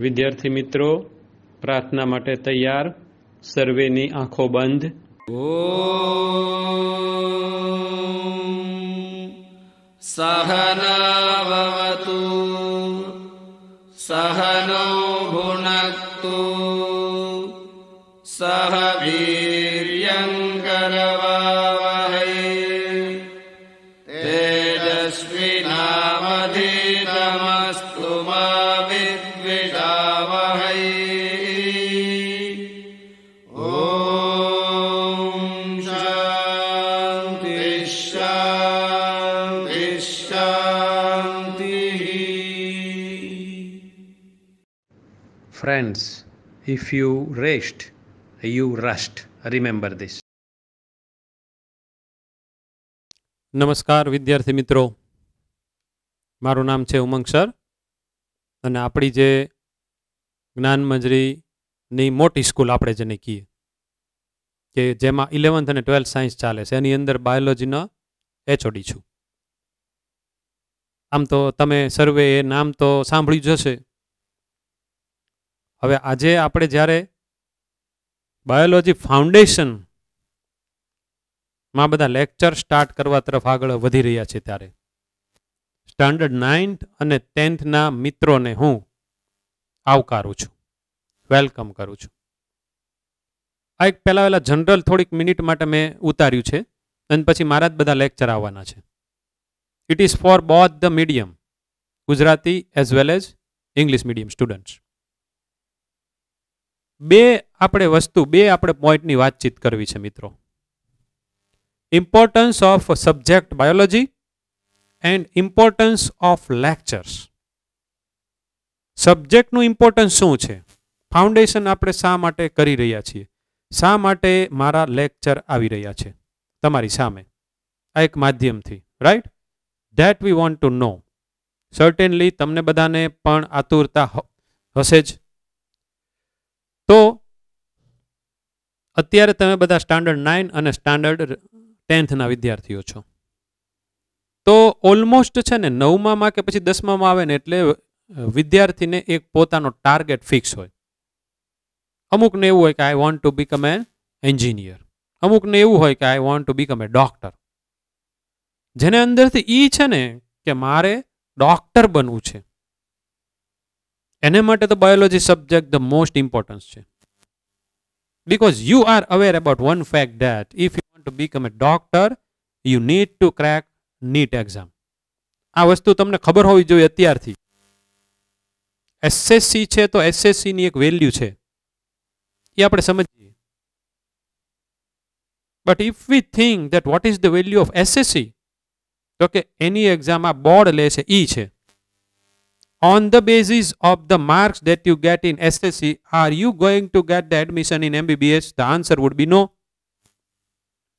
વિદ્યાર્થી મિત્રો પ્રાર્થના માટે તૈયાર સર્વેની આંખો બંધ ઓ સહનાવતુ સહનો if you rest you rust. Remember this. નમસ્કાર વિદ્યાર્થી મિત્રો મારું નામ છે ઉમંગ સર અને આપણી જે જ્ઞાનમંજરીની મોટી સ્કૂલ આપણે જેને કહીએ કે જેમાં ઇલેવન્થ અને ટ્વેલ્થ સાયન્સ ચાલે છે એની અંદર બાયોલોજીના એચઓડી છું આમ તો તમે સર્વે એ નામ તો સાંભળ્યું જશે હવે આજે આપણે જ્યારે બાયોલોજી ફાઉન્ડેશનમાં બધા લેક્ચર સ્ટાર્ટ કરવા તરફ આગળ વધી રહ્યા છે ત્યારે સ્ટાન્ડર્ડ નાઇન્થ અને ટેન્થના મિત્રોને હું આવકારું છું વેલકમ કરું છું આ એક પહેલાં પહેલાં જનરલ થોડીક મિનિટ માટે મેં ઉતાર્યું છે અને પછી મારા જ બધા લેક્ચર આવવાના છે it is for both the medium Gujarati as well as English medium students બે આપણે વસ્તુ બે આપણે પોઈન્ટની વાતચીત કરવી છે મિત્રો importance of subject biology and importance of lectures સબ્જેક્ટનું ઇમ્પોર્ટન્સ શું છે ફાઉન્ડેશન આપણે શા માટે કરી રહ્યા છીએ શા માટે મારા લેક્ચર આવી રહ્યા છે તમારી સામે આ એક માધ્યમથી right that we want to know certainly તમને બધાને પણ આતુરતા હશે જ તો અત્યારે તમે બધા સ્ટાન્ડર્ડ નાઇન અને સ્ટાન્ડર્ડ ટેન્થના વિદ્યાર્થીઓ છો તો ઓલમોસ્ટ છે ને નવમામાં કે પછી દસમામાં આવે ને એટલે વિદ્યાર્થીને એક પોતાનો ટાર્ગેટ ફિક્સ હોય અમુકને એવું હોય કે I want to become an engineer અમુકને એવું હોય કે I want to become a doctor જેને અંદરથી એ છે ને કે મારે ડૉક્ટર બનવું છે એને માટે તો biology subject the most importance છે because you are aware about one fact that if you want to become a doctor you need to crack NEET exam આ વસ્તુ તમને ખબર હોવી જોઈએ અત્યારથી एसएससी છે તો एसएससी ની એક વેલ્યુ છે એ આપણે સમજીએ but if we think that what is the value of SSC તો કે એની एग्जाम આ બોર્ડ લે છે ઈ છે on the basis of the marks that you get in SSC, are you going to get the admission in MBBS? The answer would be no.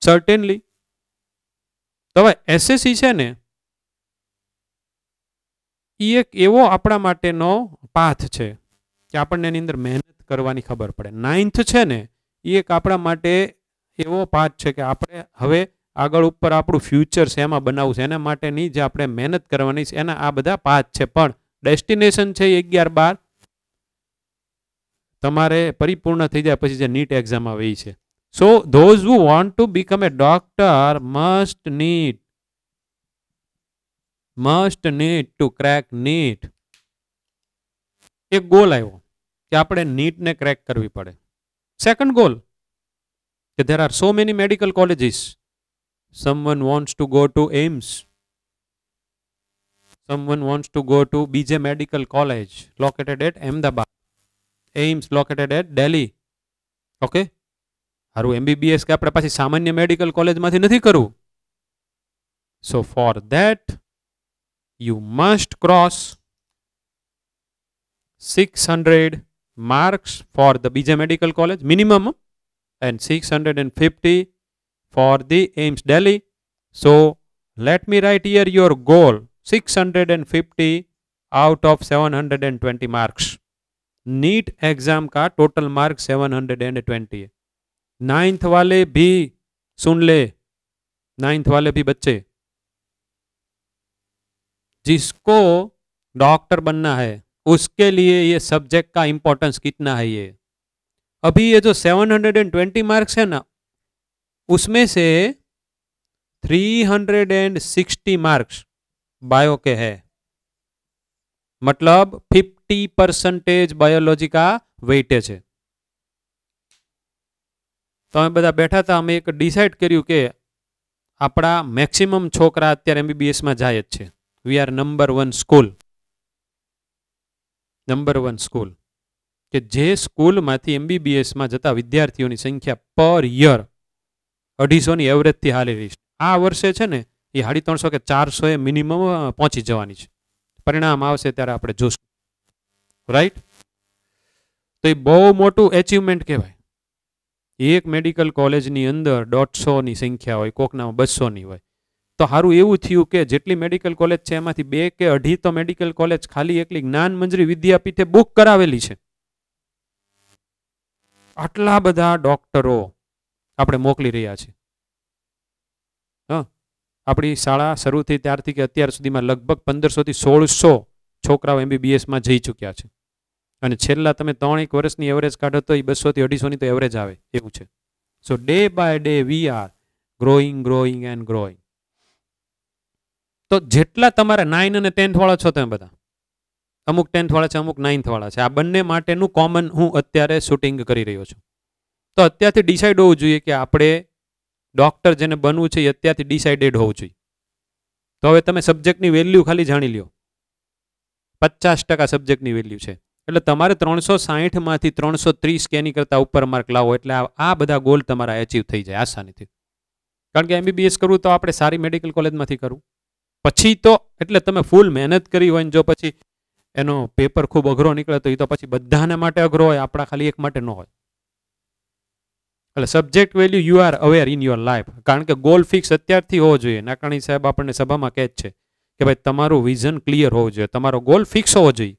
Certainly. તો હવે SSC છે ને એ એક એવો આપણા માટેનો પાથ છે કે આપણને એની અંદર મહેનત કરવાની ખબર પડે નાઇન્થ છે ને એ એક આપણા માટે એવો પાથ છે કે આપણે હવે આગળ ઉપર આપણું ફ્યુચર શેમાં બનાવવું છે એના માટેની જે આપણે મહેનત કરવાની છે એના આ બધા પાથ છે પણ ડેસ્ટિનેશન છે અગિયાર બાર તમારે પરિપૂર્ણ થઈ જાય પછી જે નીટ એક્ઝામ આવે એ છે so those who want to become a doctor must NEET must NEET to crack NEET એક ગોલ આવ્યો કે આપણે નીટને ક્રેક કરવી પડે સેકન્ડ ગોલ કે there are so many medical colleges someone wants to go to AIIMS someone wants to go to BJ Medical College located at Ahmedabad, AIMS located at Delhi. Okay? Haru MBBS ka prapasi samanya medical college mathi nathi karu. So for that, you must cross 600 marks for the BJ Medical College minimum and 650 for the AIMS Delhi. So let me write here your goal. 650 out of 720 marks NEET exam का total mark 720 है ninth वाले भी सुन ले ninth वाले भी बच्चे जिसको doctor बनना है उसके लिए ये सब्जेक्ट का इंपॉर्टेंस कितना है ये अभी ये जो 720 मार्क्स है ना उसमें से 360 मार्क्स बायो के है मतलब 50 परसेंटेज બાયોલોજી કા વેઇટેજ છે તો અમે બધા બેઠા હતા અમે એક ડિસાઇડ કર્યું કે આપણા મેક્સિમમ છોકરા અત્યારે એમબીબીએસમાં જાય જ છે we are number one school number one school કે જે સ્કૂલમાંથી એમબીબીએસમાં જતા વિદ્યાર્થીઓની સંખ્યા પર યર અઢીસોની એવરેજથી હાલેલી રહી આ વર્ષે છે ને એ સાડી ત્રણસો કે ચારસો એ મિનિમમ પહોંચી જવાની છે પરિણામ આવશે ત્યારે આપણે જોશું રાઈટ તો એ બહુ મોટું એચિવમેન્ટ કહેવાય એક મેડિકલ કોલેજની અંદર દોઢસોની સંખ્યા હોય કોકનામાં બસોની હોય તો સારું એવું થયું કે જેટલી મેડિકલ કોલેજ છે એમાંથી બે કે અઢી તો મેડિકલ કોલેજ ખાલી એકલી જ્ઞાન મંજરી વિદ્યાપીઠે બુક કરાવેલી છે આટલા બધા ડોક્ટરો આપણે મોકલી રહ્યા છીએ આપણી શાળા શરૂ થઈ ત્યારથી કે અત્યાર સુધીમાં લગભગ પંદરસોથી સોળસો છોકરાઓ એમબીબીએસમાં જઈ ચૂક્યા છે અને છેલ્લા તમે ત્રણ એક વર્ષની એવરેજ કાઢો તો એ બસોથી અઢીસોની તો એવરેજ આવે એવું છે so day by day we are growing growing and growing તો જેટલા તમારા નાઇન અને ટેન્થવાળા છો તમે બધા અમુક ટેન્થવાળા છે અમુક નાઇન્થવાળા છે આ બંને માટેનું કોમન હું અત્યારે શૂટિંગ કરી રહ્યો છું તો અત્યારથી ડિસાઇડ હોવું જોઈએ કે આપણે ડૉક્ટર જેને બનવું છે એ અત્યારથી ડિસાઇડેડ હોવું જોઈએ તો હવે તમે સબ્જેક્ટની વેલ્યુ ખાલી જાણી લ્યો પચાસ ટકા સબ્જેક્ટની વેલ્યુ છે એટલે તમારે ત્રણસો સાઠમાંથી ત્રણસો ત્રીસ કે કરતાં ઉપર માર્ક લાવો એટલે આ બધા ગોલ તમારા અચીવ થઈ જાય આસાનીથી કારણ કે એમબીબીએસ કરવું તો આપણે સારી મેડિકલ કોલેજમાંથી કરવું પછી તો એટલે તમે ફૂલ મહેનત કરી હોય ને જો પછી એનો પેપર ખૂબ અઘરો નીકળે તો એ તો પછી બધાને માટે અઘરો હોય આપણા ખાલી એક માટે ન હોય એટલે subject value you are aware in your life કારણ કે ગોલ ફિક્સ અત્યારથી હોવો જોઈએ નાકાણી સાહેબ આપણને સભામાં કહે છે કે ભાઈ તમારું વિઝન ક્લિયર હોવું જોઈએ તમારો ગોલ ફિક્સ હોવો જોઈએ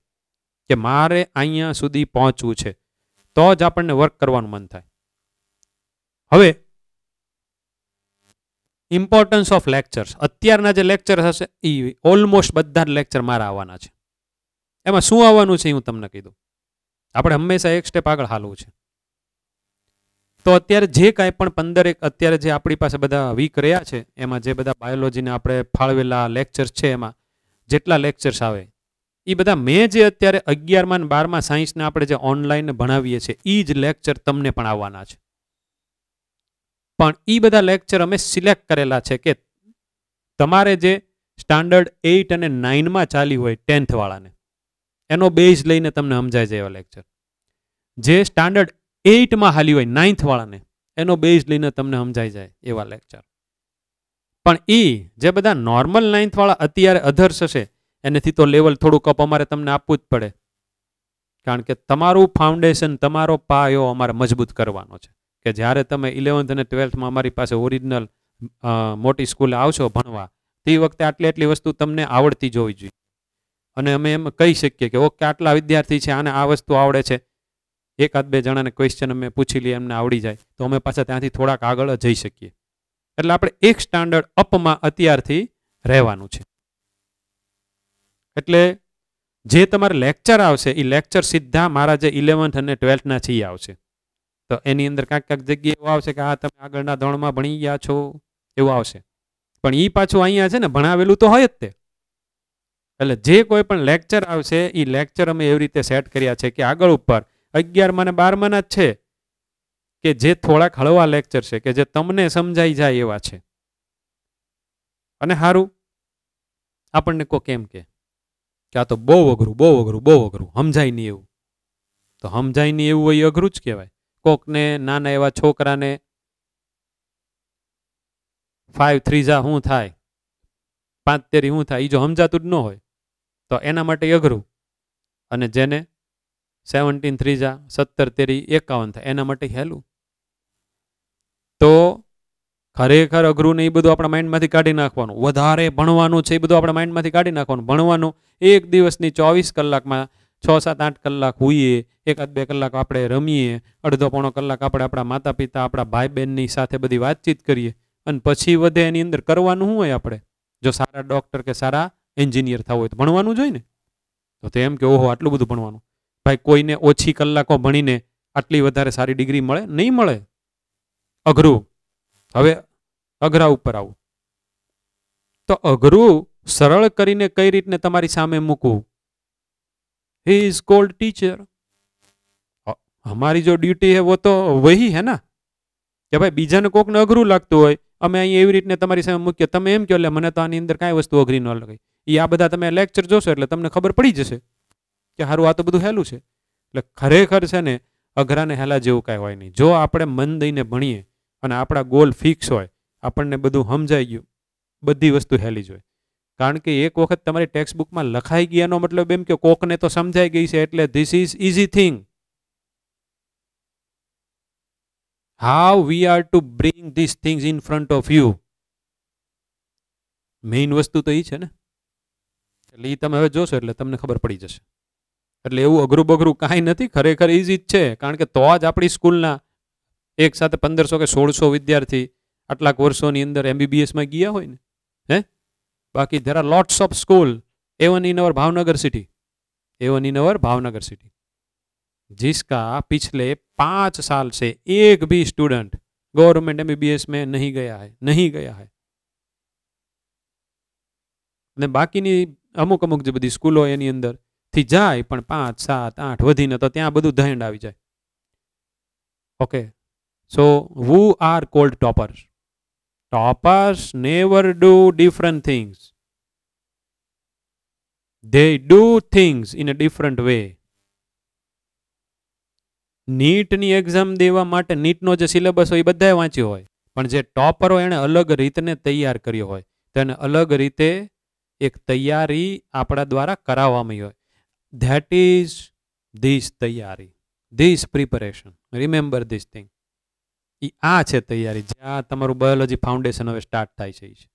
કે મારે અહીંયા સુધી પહોંચવું છે તો જ આપણને વર્ક કરવાનું મન થાય હવે ઇમ્પોર્ટન્સ ઓફ લેક્ચર્સ અત્યારના જે લેક્ચર હશે એ ઓલમોસ્ટ બધા જ લેક્ચર મારા આવવાના છે એમાં શું આવવાનું છે હું તમને કીધું આપણે હંમેશા એક સ્ટેપ આગળ હાલવું છે તો અત્યારે જે કાંઈ પણ પંદર એક અત્યારે જે આપણી પાસે બધા વીક રહ્યા છે એમાં જે બધા બાયોલોજીને આપણે ફાળવેલા લેક્ચર્સ છે એમાં જેટલા લેક્ચર્સ આવે એ બધા મેં જે અત્યારે અગિયારમાં બારમાં સાયન્સને આપણે જે ઓનલાઈન ભણાવીએ છીએ એ જ લેક્ચર તમને પણ આવવાના છે પણ એ બધા લેક્ચર અમે સિલેક્ટ કરેલા છે કે તમારે જે સ્ટાન્ડર્ડ એઇટ અને નાઇનમાં ચાલી હોય ટેન્થવાળાને એનો બેઝ લઈને તમને સમજાય જાય એવા લેક્ચર જે સ્ટાન્ડર્ડ એઇટમાં હાલી હોય નાઇન્થવાળાને એનો બેઝ લઈને તમને સમજાઈ જાય એવા લેક્ચર પણ એ જે બધા નોર્મલ નાઇન્થવાળા અત્યારે અધર્સ હશે એનાથી તો લેવલ થોડુંક અપ અમારે તમને આપવું જ પડે કારણ કે તમારું ફાઉન્ડેશન તમારો પાયો અમારે મજબૂત કરવાનો છે કે જ્યારે તમે ઇલેવન્થ અને ટ્વેલ્થમાં અમારી પાસે ઓરિજિનલ મોટી સ્કૂલે આવશો ભણવા તે વખતે આટલી આટલી વસ્તુ તમને આવડતી જ જોવી જોઈએ અને અમે એમ કહી શકીએ કે ઓકે આટલા વિદ્યાર્થી છે આને આ વસ્તુ આવડે છે એકાદ બે જણાને ક્વેશ્ચન અમે પૂછી લઈએ એમને આવડી જાય તો અમે પાછા ત્યાંથી થોડાક આગળ જઈ શકીએ એટલે આપણે એક સ્ટાન્ડર્ડ અપમાં અત્યારથી રહેવાનું છે એટલે જે તમારે લેક્ચર આવશે એ લેક્ચર સીધા મારા જે ઇલેવન્થ અને ટ્વેલ્થના છે આવશે તો એની અંદર ક્યાંક ક્યાંક જગ્યાએ એવું આવશે કે આ તમે આગળના ધોરણમાં ભણી ગયા છો એવું આવશે પણ એ પાછું અહીંયા છે ને ભણાવેલું તો હોય જ તે એટલે જે કોઈ પણ લેક્ચર આવશે એ લેક્ચર અમે એવી રીતે સેટ કર્યા છે કે આગળ ઉપર અગિયારમાં ને બારમાંના જ છે કે જે થોડાક હળવા લેક્ચર છે કે જે તમને સમજાઈ જાય એવા છે અને સારું આપણને કોઈ કેમ કે આ તો બહુ અઘરું બહુ અઘરું બહુ અઘરું સમજાય નહીં એવું તો સમજાય નહીં એવું હોય અઘરું જ કહેવાય કોકને નાના એવા છોકરાને ફાઈવ થ્રી શું થાય પાંચ તેરી શું થાય એ જો સમજાતું જ ન હોય તો એના માટે અઘરું અને જેને સેવન્ટીન ત્રીજા સત્તર તેરી એકાવન થાય એના માટે હેલું તો ખરેખર અઘરું ને એ બધું આપણા માઇન્ડમાંથી કાઢી નાખવાનું વધારે ભણવાનું છે એ બધું આપણા માઇન્ડમાંથી કાઢી નાખવાનું ભણવાનું એક દિવસની ચોવીસ કલાકમાં છ સાત આઠ કલાક હોઈએ એકાદ બે કલાક આપણે રમીએ અડધો પોણો કલાક આપણે આપણા માતા પિતા આપણા ભાઈ બહેનની સાથે બધી વાતચીત કરીએ અને પછી વધે એની અંદર કરવાનું શું હોય આપણે જો સારા ડૉક્ટર કે સારા એન્જિનિયર થવું હોય તો ભણવાનું જોઈએ ને તો એમ કે ઓહો આટલું બધું ભણવાનું бай કોઈને ઓછી કલાકો ભણીને આટલી વધારે સારી ડિગ્રી મળે નહીં મળે અઘરૂ હવે અઘરા ઉપર આવો તો અઘરૂ સરળ કરીને કઈ રીતને તમારી સામે મૂકું હી ઇઝ કોલ્ડ ટીચર અમારી જો ડ્યુટી હે વો તો વહી હે ના કે ભાઈ બીજાને કોકને અઘરૂ લાગતો હોય અમે અહીં એવી રીતને તમારી સામે મૂક્યો તમે એમ ક્યો એટલે મને તો આની અંદર કઈ વસ્તુ અઘરી ન લાગે ઈ આ બધા તમે લેક્ચર જોશો એટલે તમને ખબર પડી જશે કે સારું આ તો બધું હેલું છે એટલે ખરેખર છે ને અઘરાને હેલા જેવું કાંઈ હોય નહીં જો આપણે મન દઈને ભણીએ અને આપણા ગોલ ફિક્સ હોય આપણને બધું સમજાઈ ગયું બધી વસ્તુ હેલી જોઈએ કારણ કે એક વખત તમારી ટેક્સ્ટ બુકમાં લખાઈ ગયાનો મતલબ એમ કે કોકને તો સમજાઈ ગઈ છે એટલે this is easy thing how we are to bring this things in front of you main વસ્તુ તો એ છે ને એટલે એ તમે હવે જોશો એટલે તમને ખબર પડી જશે એટલે એવું અઘરૂ બઘરૂ કાઈ નથી ખરેખર ઈઝી જ છે કારણ કે તો આજ આપણી સ્કૂલના એકસાથે 1500 કે 1600 વિદ્યાર્થી આટલા વર્ષોની અંદર MBBS માં ગયા હોય ને હે બાકી there are lots of school A one in our Bhavnagar city A one in our Bhavnagar city જેસકા પછલે 5 સાલ સે એક ભી સ્ટુડન્ટ ગવર્નમેન્ટ MBBS મે નહીં ગયા હે નહીં ગયા હે અને બાકીની અમુક અમુક જે બધી સ્કૂલ હોય એની અંદર થી જાય પણ 5 7 8 વધીને તો ત્યાં બધું ધંધ આવી જાય okay so Who are called toppers toppers never do different things they do things in a different way NEET ની एग्जाम દેવા માટે નીટ નો જે સિલેબસ હોય બધાય વાંચ્યો હોય પણ જે ટોપર હોય એને અલગ રીતે તૈયાર કર્યો હોય તેને અલગ રીતે એક તૈયારી આપણા દ્વારા કરાવવામાં આવી હોય ધેટ ઇઝ ધીસ તૈયારી this preparation remember this thing એ આ છે તૈયારી જ્યાં તમારું બાયોલોજી ફાઉન્ડેશન હવે સ્ટાર્ટ થાય છે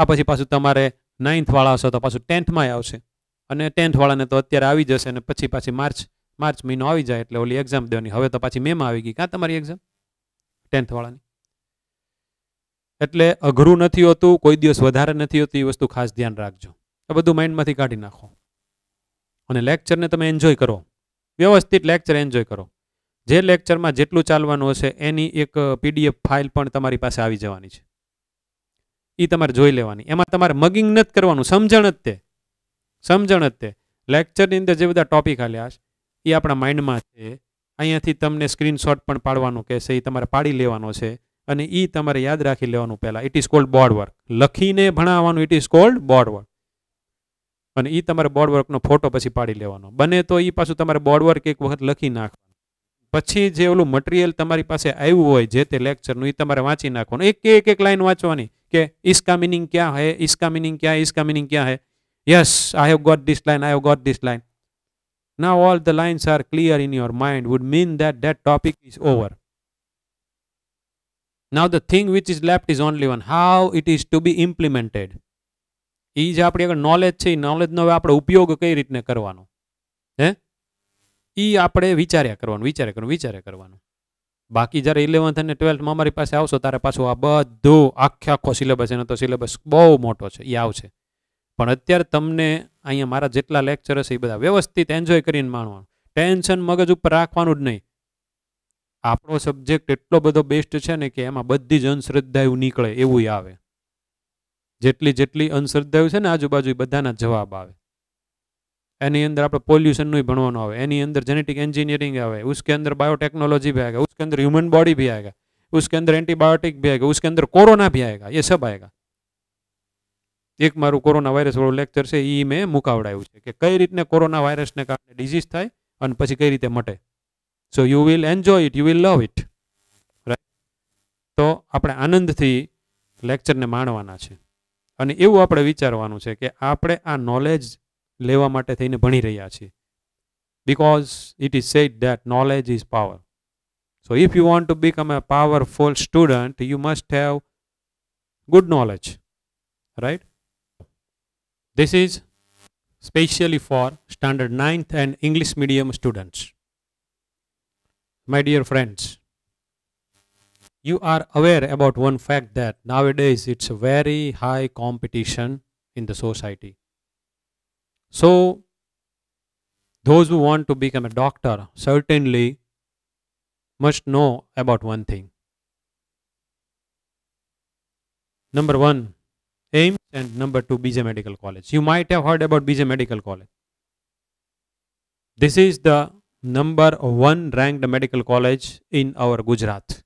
આ પછી પાછું તમારે નાઇન્થવાળા હશો તો પાછું ટેન્થમાં આવશે અને ટેન્થવાળાને તો અત્યારે આવી જશે અને પછી પાછી માર્ચ માર્ચ મહિનો આવી જાય એટલે ઓલી એક્ઝામ દેવાની હવે તો પાછી મેમાં આવી ગઈ કાં તમારી એક્ઝામ ટેન્થવાળાની એટલે અઘરું નથી હોતું કોઈ દિવસ વધારે નથી હોતું એ વસ્તુ ખાસ ધ્યાન રાખજો આ બધું માઇન્ડમાંથી કાઢી નાખો અને લેક્ચરને તમે એન્જોય કરો વ્યવસ્થિત લેક્ચર એન્જોય કરો જે લેક્ચરમાં જેટલું ચાલવાનું હશે એની એક પીડીએફ ફાઇલ પણ તમારી પાસે આવી જવાની છે એ તમારે જોઈ લેવાની એમાં તમારે મગિંગ નથી કરવાનું સમજણ જ તે સમજણ જ તે લેક્ચરની અંદર જે બધા ટોપિક હાલ્યા છે એ આપણા માઇન્ડમાં છે અહીંયાથી તમને સ્ક્રીનશોટ પણ પાડવાનો કહેશે એ તમારે પાડી લેવાનો છે અને એ તમારે યાદ રાખી લેવાનું પહેલાં it is called board work લખીને ભણાવવાનું it is called board work અને ઈ તમારું બોર્ડ વર્કનો ફોટો પછી પાડી લેવાનો બને તો ઈ પાછું તમારે બોર્ડ વર્ક એક વખત લખી નાખવાનું પછી જે ઓલું મટીરીયલ તમારી પાસે આવ્યું હોય જે તે લેક્ચરનું ઈ તમારે વાંચી નાખવાનું એક એક એક એક લાઈન વાંચવાની કે ઈસકા मीनिंग શું હે ઈસકા मीनिंग શું હે ઈસકા मीनिंग શું હે yes I have got this line I have got this line now all the lines are clear in your mind would mean that that topic is over now the thing which is left is only one how it is to be implemented એ જે આપણી આગળ knowledge છે એ નોલેજનો હવે આપણે ઉપયોગ કઈ રીતને કરવાનો હે એ આપણે વિચાર્યા કરવાનું વિચાર્યા કરવાનું વિચાર્યા કરવાનું બાકી જ્યારે ઇલેવન્થ અને ટ્વેલ્થમાં અમારી પાસે આવશો ત્યારે પાછું આ બધો આખે આખો સિલેબસ એનો તો સિલેબસ બહુ મોટો છે એ આવશે પણ અત્યારે તમને અહીંયા મારા જેટલા લેક્ચર હશે એ બધા વ્યવસ્થિત એન્જોય કરીને માણવાનું ટેન્શન મગજ ઉપર રાખવાનું જ નહીં આપણો સબ્જેક્ટ એટલો બધો બેસ્ટ છે ને કે એમાં બધી જનશ્રદ્ધા એવું નીકળે એવું આવે જેટલી જેટલી અનશરદાયુ છે ને આજુબાજુ બધાના જવાબ આવે એની અંદર આપણે પોલ્યુશન નઈ ભણવાનું આવે એની અંદર જિનેટિક એન્જિનિયરિંગ આવેઉસકે અંદર બાયોટેકનોલોજી ભહે આવેઉસકે અંદર હ્યુમન બોડી ભી આયેગાઉસકે અંદર એન્ટિબાયોટિક ભી આયેગાઉસકે અંદર કોરોના ભી આયેગા યે સબ આયેગા એક મારું કોરોના વાયરસ વાળો લેક્ચર છે ઈ મે મુકાવડાયુ છે કે કઈ રીત ને કોરોના વાયરસ ને કારણે ડિસીઝ થાય અને પછી કઈ રીતે મટે so you will enjoy it you will love it તો આપણે આનંદ થી લેક્ચર ને માણવાના છે અને એવું આપણે વિચારવાનું છે કે આપણે આ નોલેજ લેવા માટે થઈને ભણી રહ્યા છીએ because it is said that knowledge is power so if you want to become a powerful student you must have good knowledge right this is specially for standard ninth and English medium students my dear friends you are aware about one fact that nowadays it's a very high competition in the society. So those who want to become a doctor certainly must know about one thing. Number one, AIMS and number two, BJ Medical College. You might have heard about BJ Medical College. This is the number one ranked medical college in our Gujarat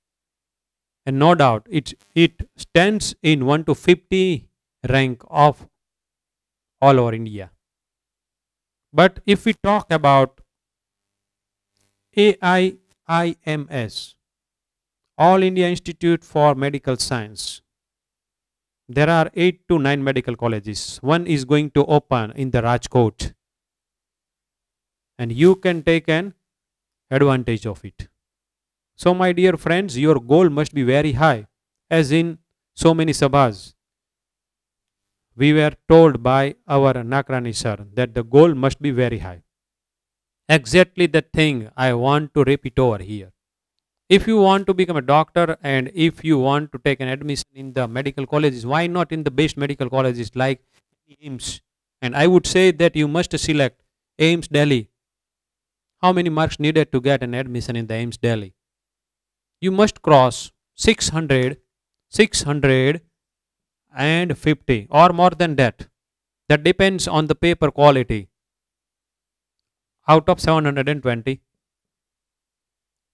and no doubt it, it stands in 1 to 50 rank of all over India. But if we talk about AIIMS, All India Institute for Medical Science, there are 8 to 9 medical colleges. One is going to open in the Rajkot and you can take an advantage of it. So, my dear friends, your goal must be very high, as in so many sabhas. We were told by our Nakrani sir that the goal must be very high. Exactly the thing I want to repeat over here. If you want to become a doctor and if you want to take an admission in the medical colleges, why not in the best medical colleges like AIMS? And I would say that you must select AIMS Delhi. How many marks needed to get an admission in the AIMS Delhi? you must cross 600 650 or more than that that depends on the paper quality out of 720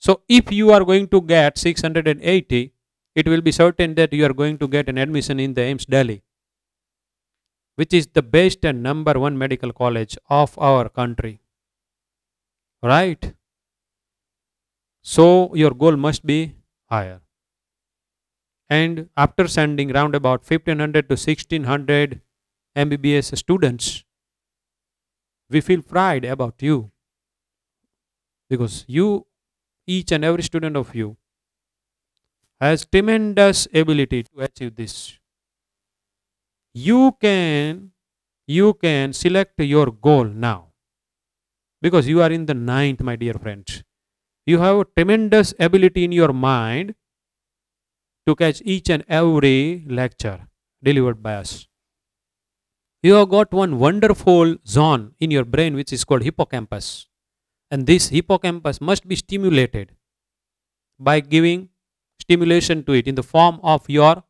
so if you are going to get 680 it will be certain that you are going to get an admission in the AIMS Delhi which is the best and number one medical college of our country right so your goal must be higher. And after sending round about 1500 to 1600 MBBS students, we feel pride about you because you, each and every student of you, has tremendous ability to achieve this. You can, you can select your goal now because you are in the ninth, my dear friends you have a tremendous ability in your mind to catch each and every lecture delivered by us. You have got one wonderful zone in your brain which is called hippocampus. And this hippocampus must be stimulated by giving stimulation to it in the form of your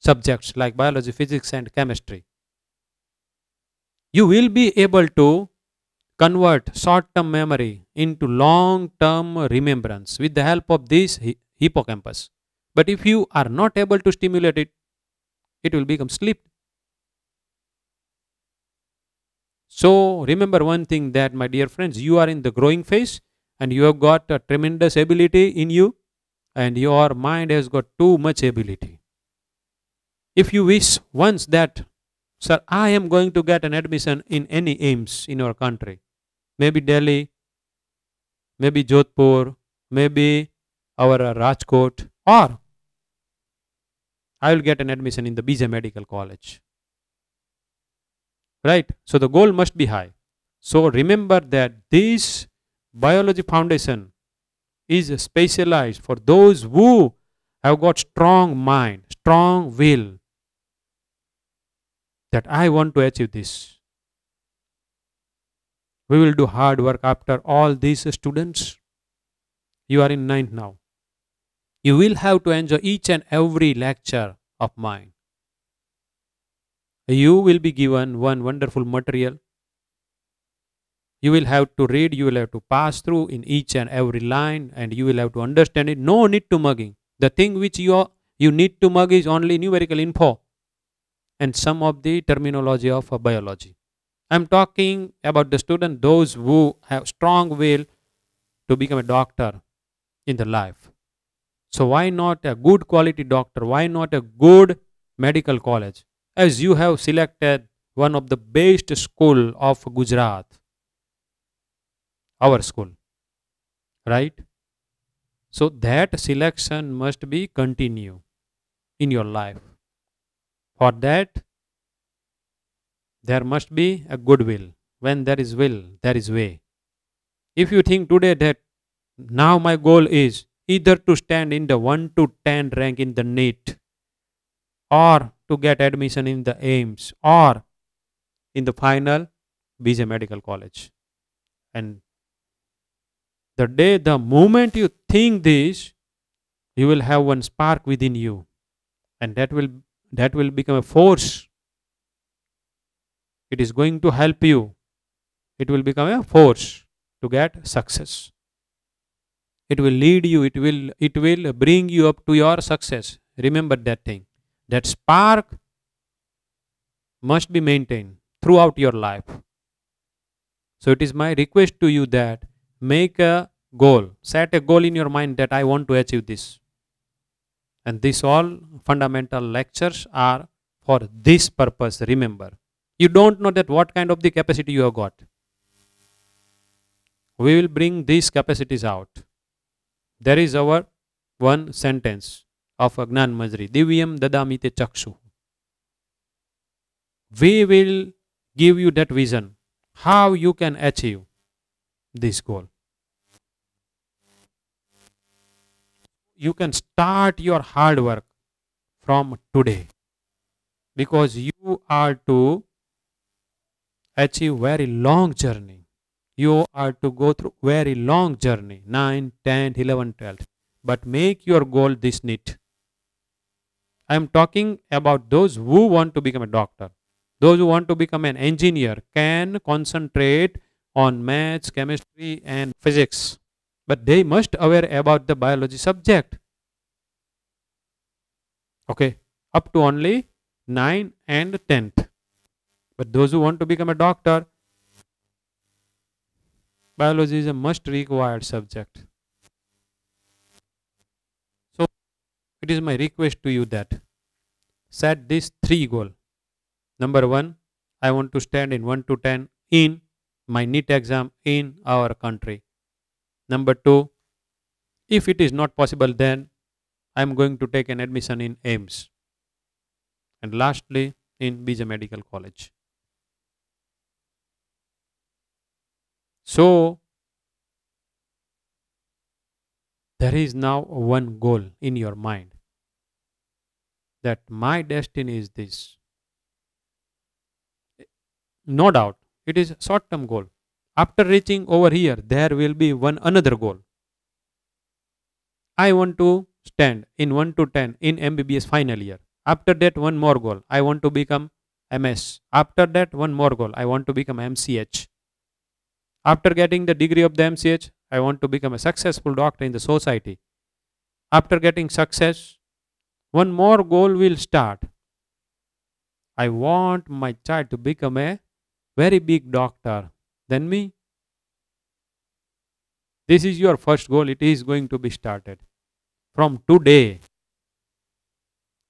subjects like biology, physics, and chemistry. You will be able to convert short-term memory into long-term remembrance with the help of this hippocampus. But if you are not able to stimulate it, it will become sleep. So remember one thing that my dear friends, you are in the growing phase and you have got a tremendous ability in you and your mind has got too much ability. If you wish once that, sir, I am going to get an admission in any AIMS in your country, maybe Delhi, maybe Jodhpur, maybe our uh, Rajkot, or I will get an admission in the BJ Medical College. Right? So the goal must be high. So remember that this biology foundation is specialized for those who have got strong mind, strong will that I want to achieve this. We will do hard work after all these students. You are in ninth now. You will have to enjoy each and every lecture of mine. You will be given one wonderful material. You will have to read, you will have to pass through in each and every line, and you will have to understand it. No need to mugging. The thing which you, are, you need to mug is only numerical info and some of the terminology of biology. I'm talking about the student, those who have strong will to become a doctor in their life. So why not a good quality doctor? Why not a good medical college? As you have selected one of the best school of Gujarat, our school, right? So that selection must be continue in your life. For that, there must be a good will. When there is will, there is way. If you think today that now my goal is either to stand in the 1 to 10 rank in the NEET or to get admission in the AIMS or in the final BJ Medical College. And the day, the moment you think this, you will have one spark within you and that will that will become a force it is going to help you it will become a force to get success it will lead you it will it will bring you up to your success remember that thing that spark must be maintained throughout your life so it is my request to you that make a goal set a goal in your mind that i want to achieve this and this all fundamental lectures are for this purpose remember you don't know that what kind of the capacity you have got we will bring these capacities out there is our one sentence of Agnan Majri Divyam Dadami Chakshu. We will give you that vision how you can achieve this goal. You can start your hard work from today because you are to achieve very long journey. You are to go through very long journey 9, 10, 11, 12. But make your goal this neat. I am talking about those who want to become a doctor. Those who want to become an engineer can concentrate on maths, chemistry, and physics. But they must aware about the biology subject. Okay, up to only 9 and 10th. But those who want to become a doctor, biology is a must required subject. So it is my request to you that set these three goals. Number one, I want to stand in 1 to 10 in my NEET exam in our country. Number two, if it is not possible, then I am going to take an admission in AIMS. And lastly, in Bija Medical College. So, there is now one goal in your mind that my destiny is this. No doubt, it is short term goal. After reaching over here, there will be one another goal. I want to stand in 1 to 10 in MBBS final year. After that, one more goal. I want to become MS. After that, one more goal. I want to become MCH. After getting the degree of the MCH, I want to become a successful doctor in the society. After getting success, one more goal will start. I want my child to become a very big doctor than me. This is your first goal. It is going to be started from today.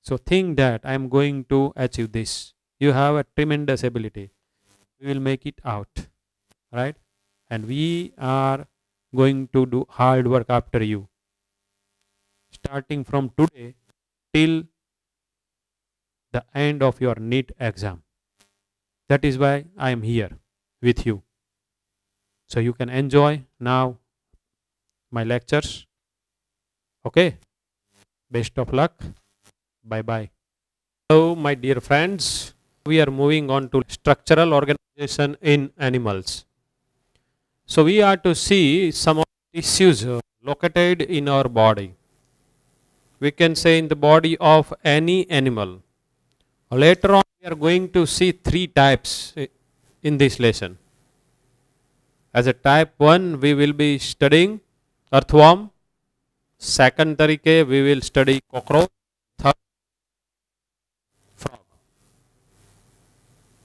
So think that I am going to achieve this. You have a tremendous ability. You will make it out. Right? and we are going to do hard work after you starting from today till the end of your NEET exam. That is why I am here with you. So you can enjoy now my lectures. Okay. Best of luck. Bye bye. So, my dear friends, we are moving on to structural organization in animals. So, we are to see some of the tissues located in our body. We can say in the body of any animal. Later on we are going to see three types eh, in this lesson. As a type 1 we will be studying earthworm, second tarike we will study cockroach, third frog.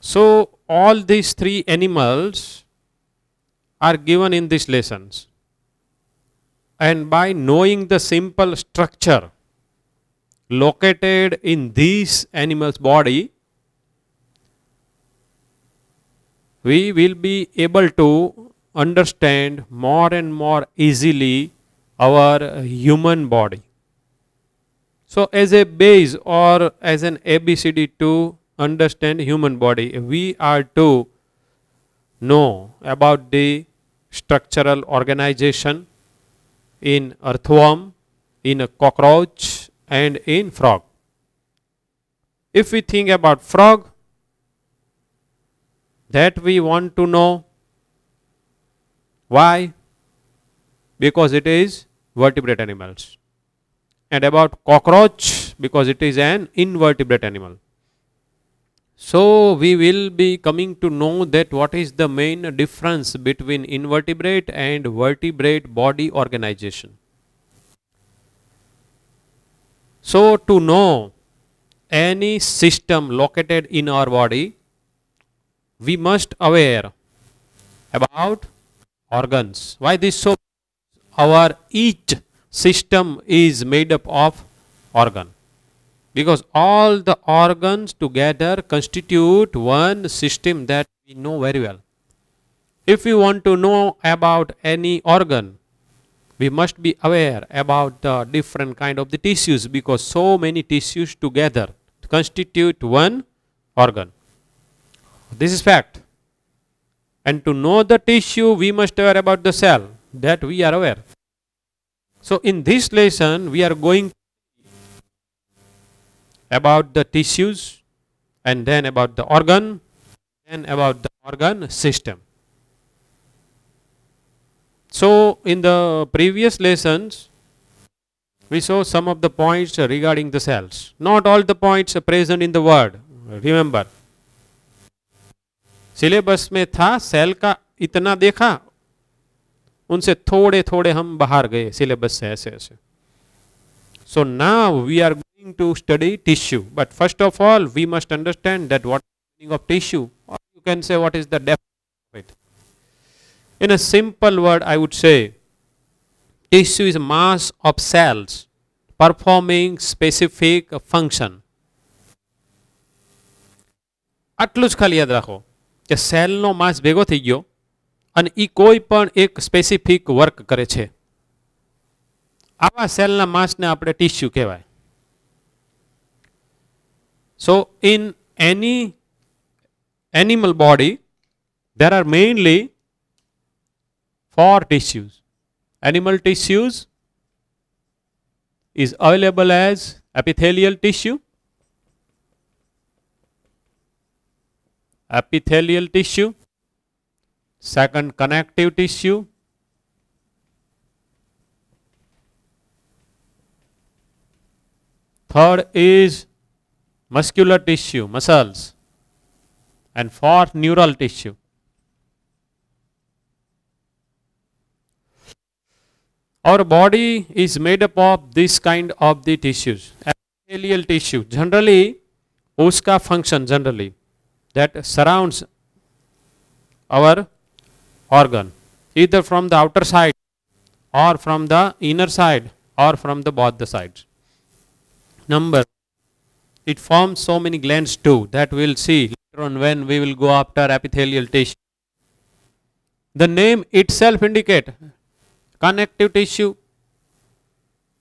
So all these three animals are given in these lessons. And by knowing the simple structure located in these animal's body, we will be able to understand more and more easily our human body. So as a base or as an ABCD to understand human body, we are to know about the structural organization in earthworm, in a cockroach and in frog. If we think about frog, that we want to know why? Because it is vertebrate animals. And about cockroach, because it is an invertebrate animal. So we will be coming to know that what is the main difference between invertebrate and vertebrate body organization. So to know any system located in our body, we must aware about organs. Why this so? Our each system is made up of organ because all the organs together constitute one system that we know very well. If we want to know about any organ, we must be aware about the different kind of the tissues because so many tissues together constitute one organ. This is fact. And to know the tissue, we must aware about the cell that we are aware. So in this lesson, we are going about the tissues and then about the organ and about the organ system. So in the previous lessons we saw some of the points regarding the cells. Not all the points are present in the word remember. Syllabus में था cell का इतना देखा उनसे थोड़े थोड़े हम बाहर गए सिलेबस से ऐसे ऐसे so now we are to study tissue. But first of all, we must understand that what meaning of tissue, or you can say what is the depth of it. In a simple word, I would say tissue is a mass of cells performing specific function. આટલું જ ખાલી યાદ રાખો કે સેલનો માસ ભેગો થઈ ગયો અને એ કોઈ પણ એક સ્પેસિફિક વર્ક કરે છે આવા સેલના માસને આપણે ટીસ્યુ કહેવાય So, in any animal body, there are mainly four tissues. Animal tissues is available as epithelial tissue, epithelial tissue, second connective tissue, third is muscular tissue, muscles, and for neural tissue. Our body is made up of this kind of the tissues, epithelial tissue. Generally, uska function generally that surrounds our organ, either from the outer side or from the inner side or from the both the sides. Number it forms so many glands too that we will see later on when we will go after epithelial tissue. The name itself indicate connective tissue.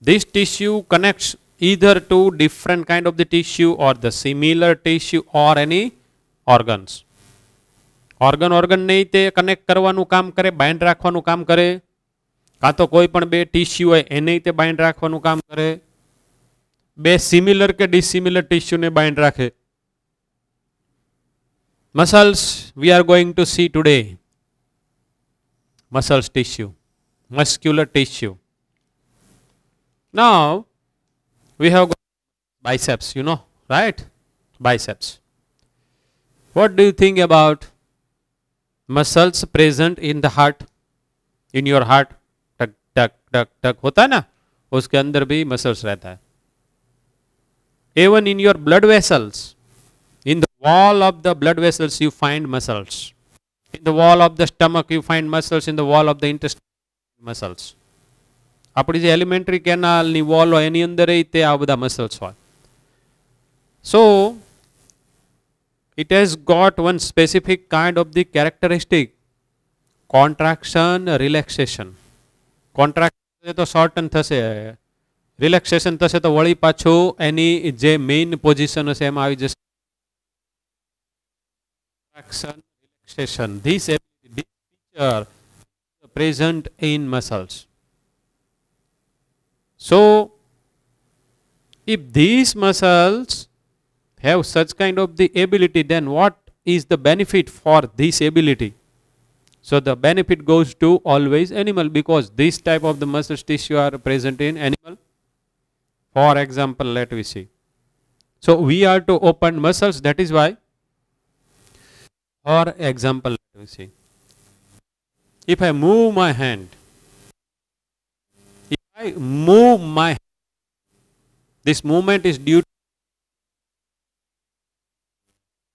This tissue connects either to different kind of the tissue or the similar tissue or any organs. Organ organ નહીં તે connect કરવાનું કામ કરે bind રાખવાનું કામ કરે કાં તો કોઈ પણ બે ટીસ્યુ હોય એને તે બાઇન્ડ રાખવાનું કામ કરે બે સિમિલર કે ડિસિમિલર ટિશ્યુને બાઇન્ડ રાખે muscles we are going to see today muscles tissue muscular tissue now we have got biceps you know right biceps what do you think about muscles present in the heart in your heart टक टक टक टक होता है ना उसके अंदर भी मसल्स रहता है even in your blood vessels in the wall of the blood vessels you find muscles in the wall of the stomach you find muscles in the wall of the intestine muscles આપણી જે elementary કેનાલની wall હોય એની અંદર તે આ બધા muscles હોય So, it has got one specific kind of the characteristic contraction relaxation contraction તો shorten થશે રિલેક્સેશન થશે તો Any, પાછું main position મેઇન પોઝિશન હશે એમાં આવી જશે relaxation this feature present in muscles. So, if these muscles have such kind of the ability, then what is the benefit for this ability? So, the benefit goes to always animal because this type of the muscles tissue are present in animal. For example, let me see. So we are to open muscles, that is why. For example, let me see. If I move my hand, if I move my hand, this movement is due to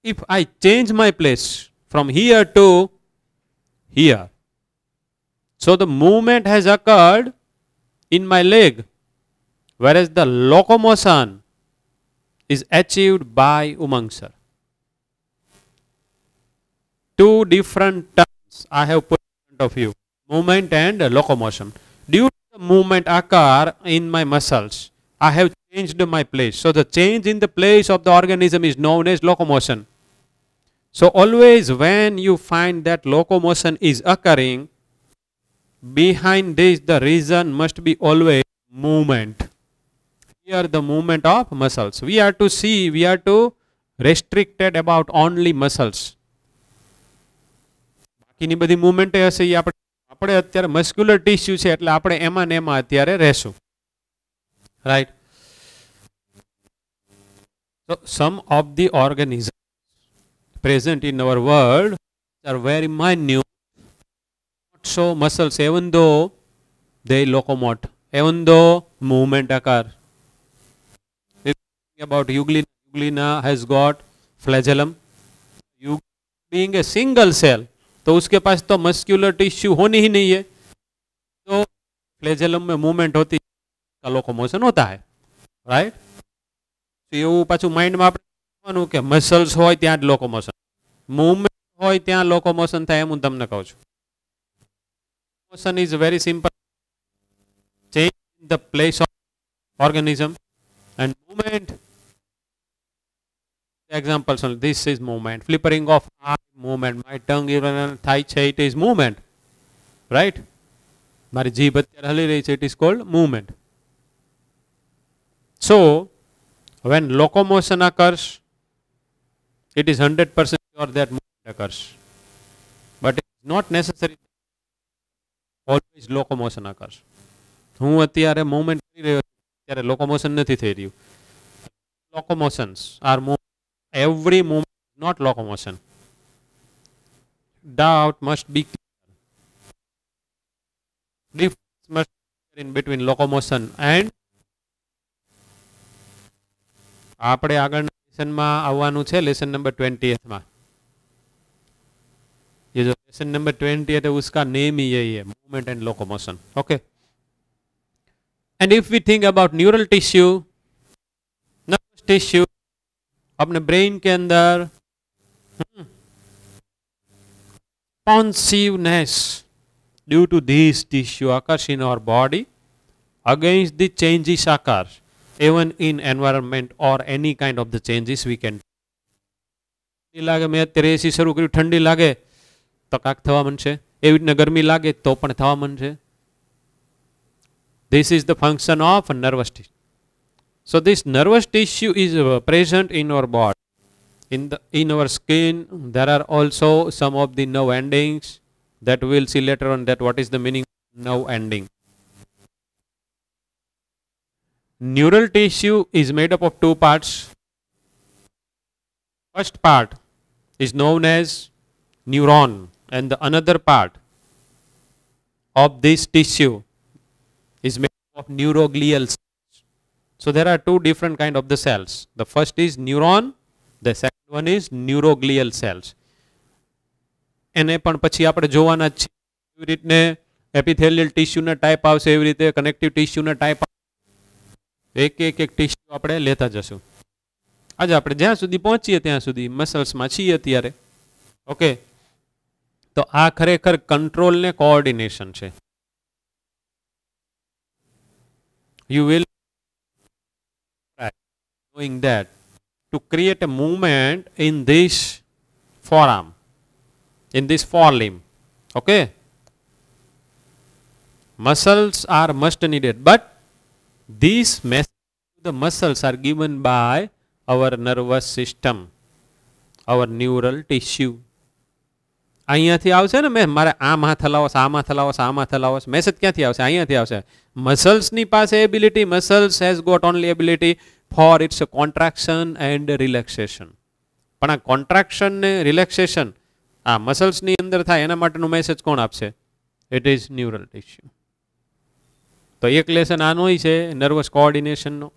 if I change my place from here to here. So the movement has occurred in my leg whereas the locomotion is achieved by umangsar. Two different terms I have put in front of you, movement and locomotion. Due to the movement occur in my muscles, I have changed my place. So the change in the place of the organism is known as locomotion. So always when you find that locomotion is occurring, behind this the reason must be always movement. here the movement of muscles we are to see we are to restricted about only muscles બાકીની બધી movement હશે એ આપણે આપણે અત્યારે muscular tissue છે એટલે આપણે એમાં ને એમાં અત્યારે રહેશું right So some of the organisms present in our world are very minute, not so muscles even though they locomote, even though movement occur. about euglena. Euglena has got flagellum. You being a single cell, तो उसके पास तो muscular tissue होनी ही नहीं है तो फ्लेजेलम में movement होती है लोकोमोशन होता है રાઈટ તો એવું પાછું માઇન્ડમાં આપણે કહેવાનું કે મસલ્સ હોય ત્યાં જ લોકોમોશન મૂવમેન્ટ હોય ત્યાં લોકોમોશન થાય એમ હું તમને કહું છું motion is very simple change the place of organism and movement examples only. This is movement. Flippering of arm, movement. My tongue, even thigh, છે it is movement. Right? મારી જીભ અત્યારે હલી રહી છે it is called movement so when locomotion occurs it is hundred percent sure that movement occurs but it is not necessary always locomotion occurs હું અત્યારે movement કરી રહ્યો છું ત્યારે લોકોમોશન નથી થઈ રહ્યું locomotions are move every movement not locomotion. Doubt must be clear. Difference must be in between locomotion and આપણે આગળના લેસનમાં આવવાનું છે લેસન નંબર ट्वेंटी માં ये जो लेसन नंबर ट्वेंटी है तो उसका नेम ही यही है movement and locomotion okay and if we think about अपने ब्रेन के अंदर responsiveness due to these tissue occurs in our body against the changes occur even in environment or any kind of the changes we can લાગે મેં અત્યારે એસી શરૂ કર્યું ઠંડી લાગે તો કાંક થવા માંડશે એવી રીતના ગરમી લાગે તો પણ થવા માંડશે this is the function of nervous system So this nervous tissue is uh, present in our body. In, the, in our skin, there are also some of the nerve endings that we'll see later on that what is the meaning of nerve ending. Neural tissue is made up of two parts. First part is known as neuron and the another part of this tissue is made up of neuroglial cells. so there are two different kind of the cells the first is neuron the second one is neuroglial cells એને પણ પછી આપણે જોવાનું છે એવી રીતે એપિથેલિયલ ટિશ્યુના type આવશે એવી રીતે કનેક્ટિવ ટિશ્યુના ટાઈપ એક એક એક ટિશ્યુ આપણે લેતા જશું આજ આપણે જ્યાં સુધી પહોંચીએ ત્યાં સુધી મસલ્સ માં છે અત્યારે ઓકે તો આ ખરેખર કંટ્રોલ ને કોઓર્ડિનેશન છે you will doing that to create a movement in this forearm, in this forelimb. Okay? Muscles are must needed, but these the muscles are given by our nervous system, our neural tissue. અહીંયા થી આવશે ને મે મારા આ હાથ થલાવો સા હાથ થલાવો સા હાથ થલાવો મેસેજ ક્યાં થી આવશે અહીંયા થી આવશે મસલ્સ ની પાસે ability muscles has got only ability for its contraction and relaxation પણ આ કોન્ટ્રેક્શન ને રિલેક્સેશન આ મસલ્સ ની અંદર થાય એના માટેનો મેસેજ કોણ આપશે ઈટ ઇઝ ન્યુરલ ટિશ્યુ તો એક લેસન આ નોઈ છે નર્વસ કોઓર્ડિનેશન નો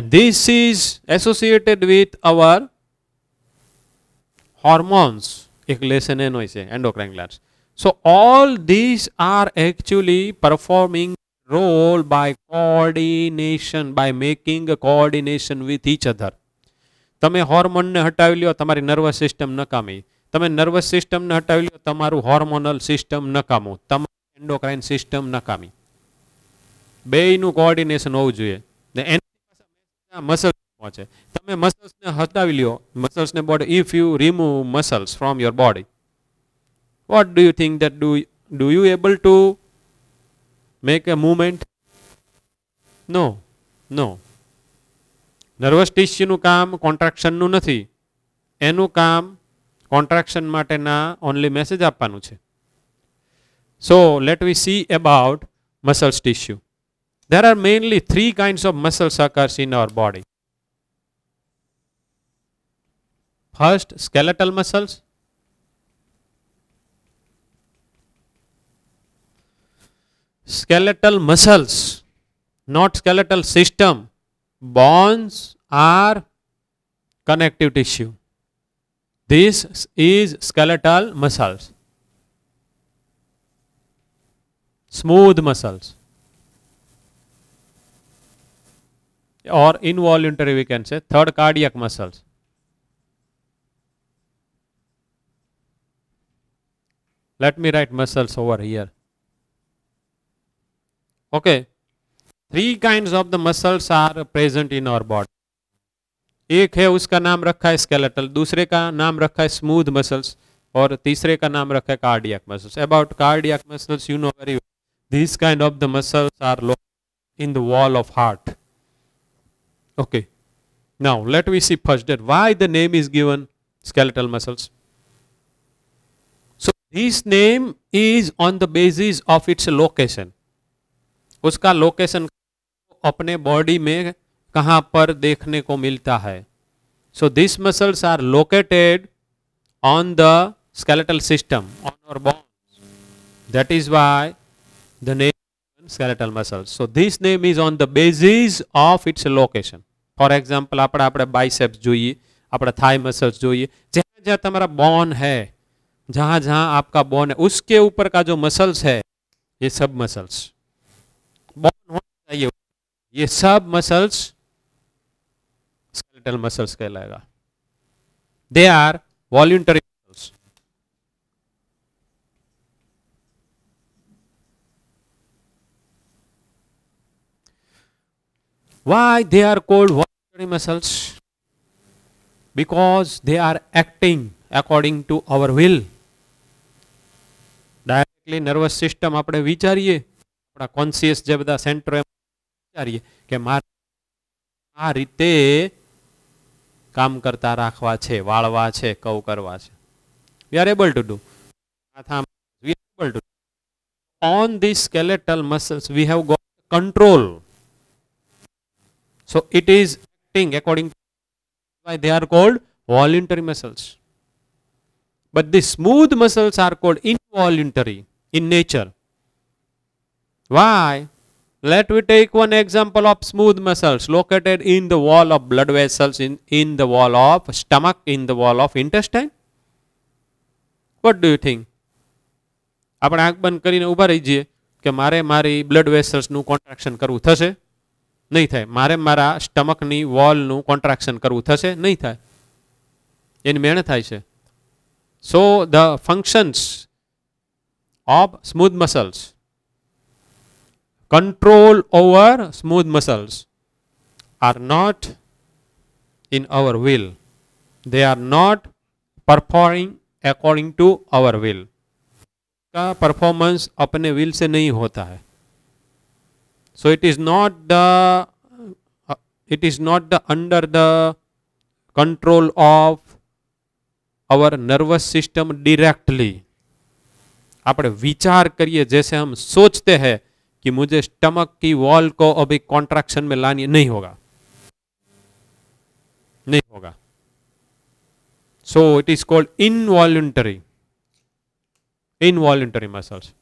and this is associated with our hormones eclation and noise endocrine glands so all these are actually performing role by coordination by making a coordination with each other તમે હોર્મોનને હટાવી લ્યો તમારી nervous system નકામી તમે nervous સિસ્ટમને હટાવી લ્યો તમારું હોર્મોનલ સિસ્ટમ નકામું તમારી એન્ડોક્રાઇન સિસ્ટમ નકામી બેયનું કોઓર્ડિનેશન હોવું જોઈએ ને એની મસલ પાચે તમે મસલ્સ ને હટાવી લીયો મસલ્સ ને body if you remove muscles from your body what do you think that do you able to make a movement no no nerves tissue નું કામ contraction નું નથી એનું કામ contraction માટે ના ઓન્લી મેસેજ આપવાનું છે so let we see about muscles tissue there are mainly three kinds of muscles occur in our body first skeletal muscles skeletal muscles not skeletal system bones are connective tissue this is skeletal muscles smooth muscles or involuntary we can say third cardiac muscles let me write muscles over here okay three kinds of the muscles are present in our body एक है उसका नाम रखा है skeletal दूसरे का नाम रखा है स्मूथ मसल्स और तीसरे का नाम रखा है cardiac muscles about cardiac muscles you know very this kind of the muscles are low in the wall of heart okay now let we see first that why the name is given skeletal muscles this name is on the basis of its location उसका location अपने body में कहाँ पर देखने को मिलता है so this muscles are located on the skeletal system on और bones that is why the name skeletal muscles. So this name is on the basis of its location. For example, આપણે આપણે biceps જોઈએ આપણા thigh muscles જોઈએ જ્યાં જ્યાં તમારા bone है जहां जहां आपका बोन है उसके ऊपर का जो मसल्स है ये सब मसल्स बोन होना चाहिए ये सब मसल्स स्केलेटल मसल्स कहलाएगा they are voluntary muscles why they are called voluntary muscles because they are acting according to our will basically nervous system આપણે વિચારીએ આપણા કોન્સિયસ જે બધા સેન્ટરો એમ વિચારીએ કે મારે આ રીતે કામ કરતા રાખવા છે વાળવા છે કવ કરવા છે we are able to do we are able to on this skeletal muscles we have got control so it is acting according to why they are called voluntary muscles but the smooth muscles are called involuntary in nature. Why? Let me take one example of smooth muscles located in the wall of blood vessels, in, in the wall of stomach, in the wall of intestine. What do you think? આપણે આંખ બંધ કરીને ઊભા રહી જઈએ કે મારે મારી બ્લડ વેસલ્સનું કોન્ટ્રાક્શન કરવું થશે નહીં થાય મારે મારા સ્ટમકની વોલનું કોન્ટ્રાક્શન કરવું થશે નહીં થાય એની મહેનત થાય છે so the functions of smooth muscles. Control over smooth muscles are not in our will. They are not performing according to our will. का परफॉर्मेंस अपने विल से नहीं होता है so it is not the it is not the under the control of our nervous system directly आप विचार करिए जैसे हम सोचते हैं कि मुझे स्टमक की वॉल को अभी कॉन्ट्रैक्शन में लानी नहीं होगा नहीं होगा so it is called involuntary involuntary muscles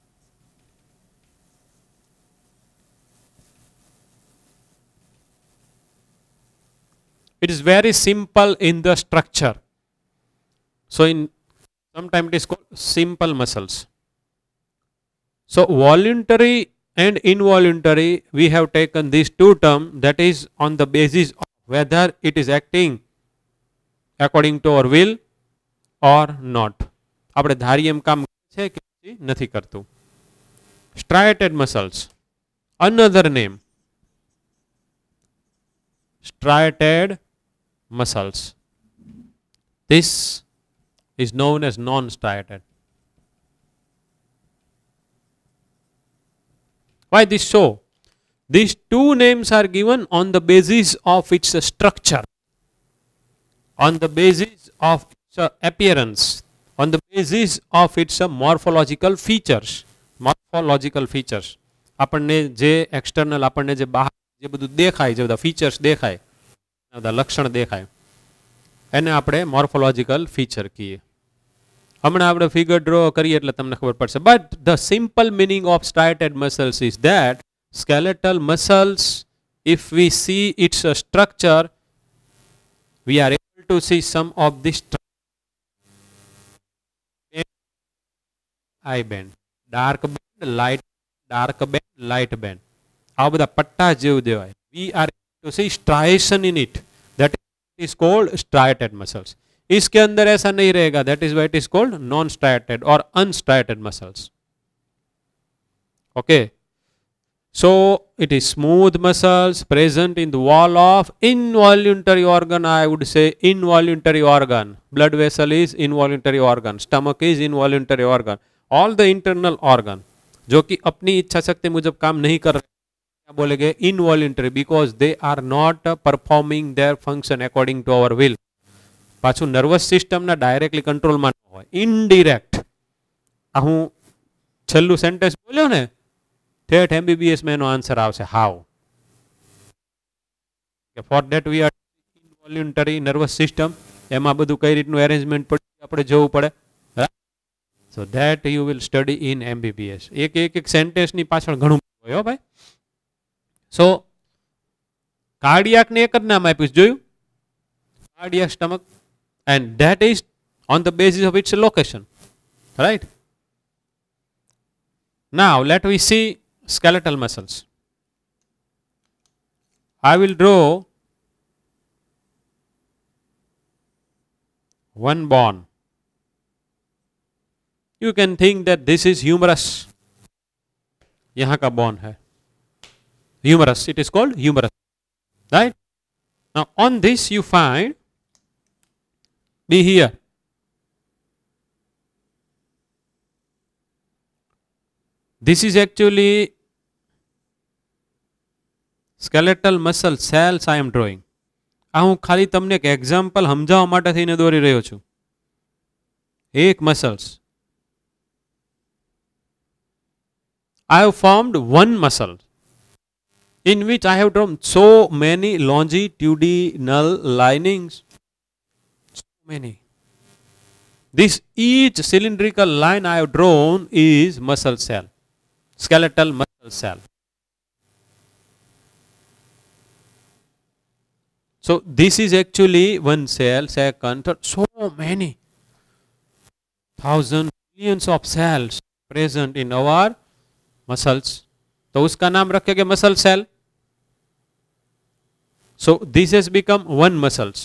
it is very simple in the structure so in sometime it is called simple muscles So voluntary and involuntary we have taken these two terms that is on the basis of whether it is acting according to our will or not. આપણે ધારી એમ કામ છે કે નથી કરતું striated muscles another name striated muscles this is known as non-striated. Why this so? These two names are given on the basis of its structure, on the basis of its appearance, on the basis of its morphological features. morphological features આપણને જે external આપણને જે બહાર જે બધું દેખાય જે બધા ફીચર્સ દેખાય બધા લક્ષણ દેખાય એને આપણે morphological ફીચર કહીએ હમણાં આપણે ફિગર ડ્રો કરીએ એટલે તમને ખબર પડશે but the simple meaning of started muscles is that skeletal muscles if we see it's a structure we are able to see some of the I band dark band light dark band light band આ બધા પટ્ટા જેવું દેવાય we are to see striation in it that is called striated muscles इसके अंदर ऐसा नहीं रहेगा that is why it is called non striated और unstriated muscles okay so it is smooth muscles present in the wall of in voluntary organ I would say in voluntary organ blood vessel is in involuntary organ stomach is in involuntary organ all the internal organ जो कि अपनी इच्छा शक्ति मुझे काम नहीं कर रहे बोले गए involuntary because they are not performing their function according to our will પાછું નર્વસ સિસ્ટમ ને ડાયરેક્ટલી કંટ્રોલ માં ન હોય ઇનડાયરેક્ટ આ હું છલ્લું સેન્ટેન્સ બોલ્યો ને તેટ એમબીબીએસ મેનો આન્સર આવશે હાઉ કે for that we are in voluntary nervous system એમ આ બધું કઈ રીત નું અરેન્જમેન્ટ પડ આપણે જોવું પડે so that you will study in MBBS એક એક એક સેન્ટેન્સ ની પાછળ ઘણું હોય હો ભાઈ સો કાર્ડિયાક ને એક નામ આપીશું જોયું cardiac stomach and that is on the basis of its location right now let we see skeletal muscles I will draw one bone you can think that this is humerus यहाँ का bone है humerus. It is called humerus, right? Now on this you find. Be here. This is actually skeletal muscle cells I am drawing આ હું ખાલી તમને એક example સમજાવવા માટે થઈને દોરી રહ્યો છું એક muscles I have formed one muscle in which I have drawn so many longitudinal linings many. This each cylindrical line I have drawn is muscle cell, skeletal muscle cell. So this is actually one cell, second, third, so many thousand millions of cells present in our muscles. तो उसका नाम रखेंगे muscle cell so this has become one muscles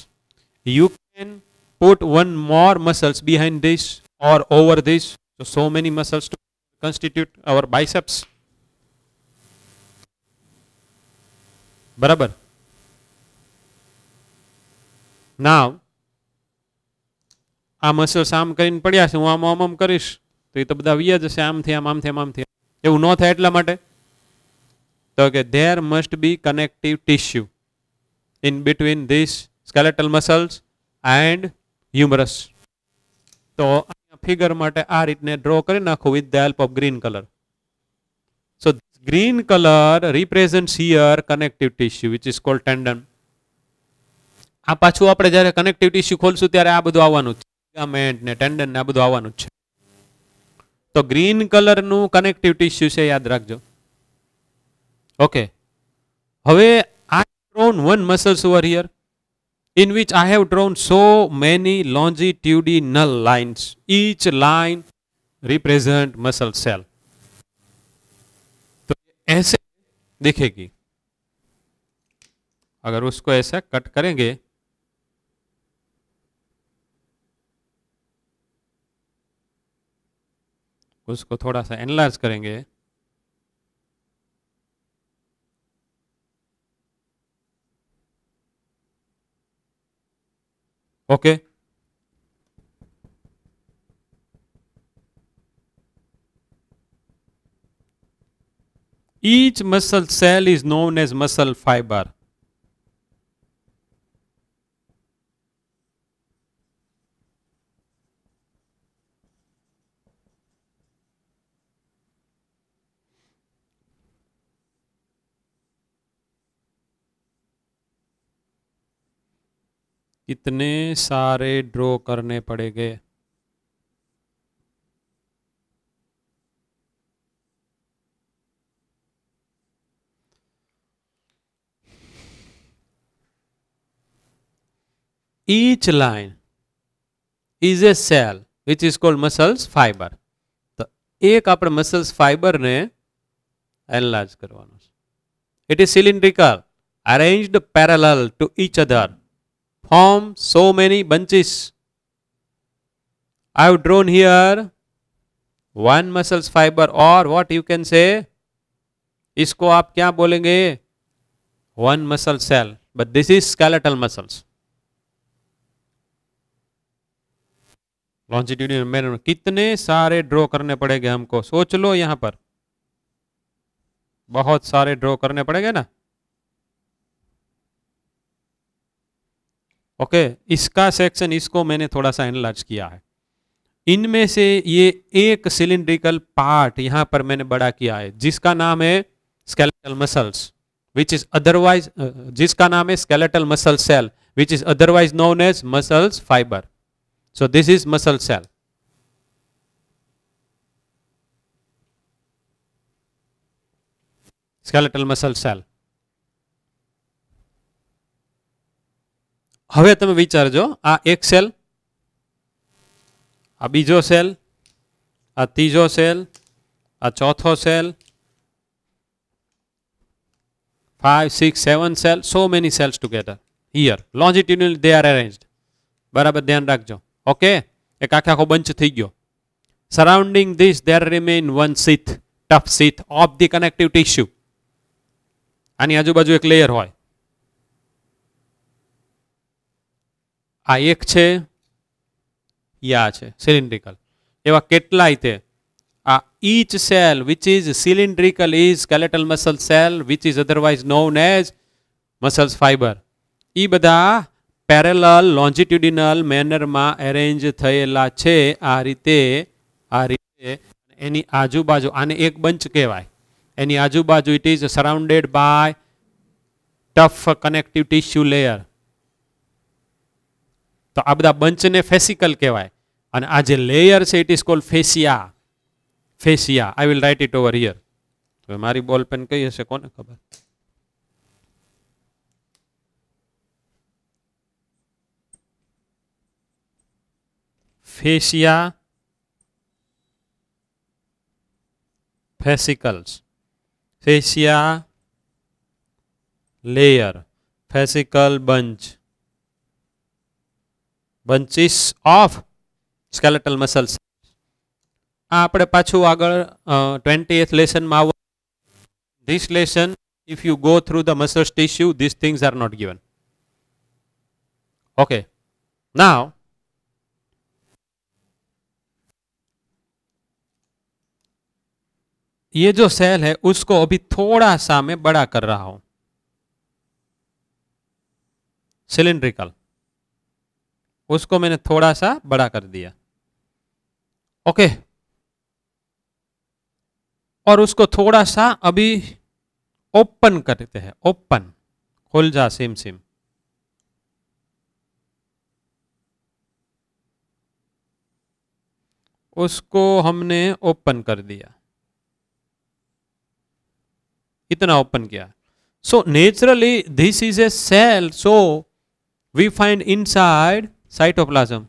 you can put one more muscles behind this or over this so so many muscles to constitute our biceps barabar now આ muscles આમ કરીને પડ્યા છે હું આમ આમ આમ કરીશ તો એ તો બધા વ્યા જશે આમથી આમ આમથી આમ આમથી એવું ન થાય એટલા માટે તો કે there must be connective tissue in between this skeletal muscles and humorous તો આ ફિગર માટે આ રીતે ડ્રો કરી નાખો with help of 그린 colour so 그린 colour represents here connective tissue which is called tendon આ પાછું આપણે જ્યારે કનેક્ટિવિટી શીખશું ત્યારે આ બધું આવવાનું છે ligament ને tendon ને આ બધું આવવાનું છે તો 그린 કલર નું કનેક્ટિવ ટિશ્યુ છે યાદ રાખજો ઓકે હવે આ ક્રોન one muscle sure here in which I have drawn so many longitudinal lines. Each line represent muscle cell. तो ऐसे दिखेगी अगर उसको ऐसा कट करेंगे उसको थोड़ा सा एनलार्ज करेंगे okay each muscle cell is known as muscle fiber कितने सारे ड्रॉ करने पड़ेंगे each line is a cell which is called muscles fibre तो एक अपने मसल्स फाइबर ने एनलाइज करवा it is cylindrical arrange parallel to each other form so many bunches. I have drawn here one muscles fiber or what you can say इसको आप क्या बोलेंगे one muscle cell but this is skeletal muscles longitudinal meridian कितने सारे draw करने पड़ेंगे हमको सोच लो यहां पर बहुत सारे ड्रॉ करने पड़ेंगे ना ओके okay, इसका सेक्शन इसको मैंने थोड़ा सा एनलाज किया है इनमें से ये एक सिलिंड्रिकल पार्ट यहां पर मैंने बड़ा किया है जिसका नाम है skeletal muscles which is otherwise जिसका नाम है skeletal muscle cell which is otherwise known as muscles fibre so this is muscle cell skeletal muscle cell હવે તમે વિચારજો આ એક સેલ આ બીજો સેલ આ ત્રીજો સેલ આ ચોથો cell five, six, seven cells, so many cells together. Here, longitudinally they are arranged. બરાબર ધ્યાન રાખજો ઓકે એક આખે આખો બંચ થઈ ગયો surrounding this there remain one sheath tough sheath of the connective tissue આની આજુબાજુ એક લેયર હોય આ એક છે યા છે સિલિન્ડ્રિકલ એવા કેટલાય તે આ each cell which is cylindrical is skeletal muscle cell which is otherwise known as muscles fibre એ બધા પેરેલલ લોન્જિટ્યુડિનલ મેનરમાં એરેન્જ થયેલા છે આ રીતે આ રીતે એની આજુબાજુ આને એક બંચ કહેવાય એની આજુબાજુ it is surrounded by tough connective tissue layer તો આ બધા બંચને ફેસિકલ કહેવાય અને આ જે લેયર છે it is called fascia fascia I will write it over here હવે મારી બોલ પેન કઈ હશે કોને ખબર fascia fascicles fascia layer fascicle bunch bunches of skeletal muscles आप आग ट्वेंटी एथ लेसन में आ these if you go through the muscles tissue these things are not given okay now ये जो सेल है उसको अभी थोड़ा सा मैं बड़ा कर रहा हूं सिलिंड्रिकल उसको मैंने थोड़ा सा बड़ा कर दिया ओके और उसको थोड़ा सा अभी ओपन करते हैं ओपन खुल जा सिम सिम उसको हमने ओपन कर दिया इतना ओपन किया so naturally this is a cell so we find inside cytoplasm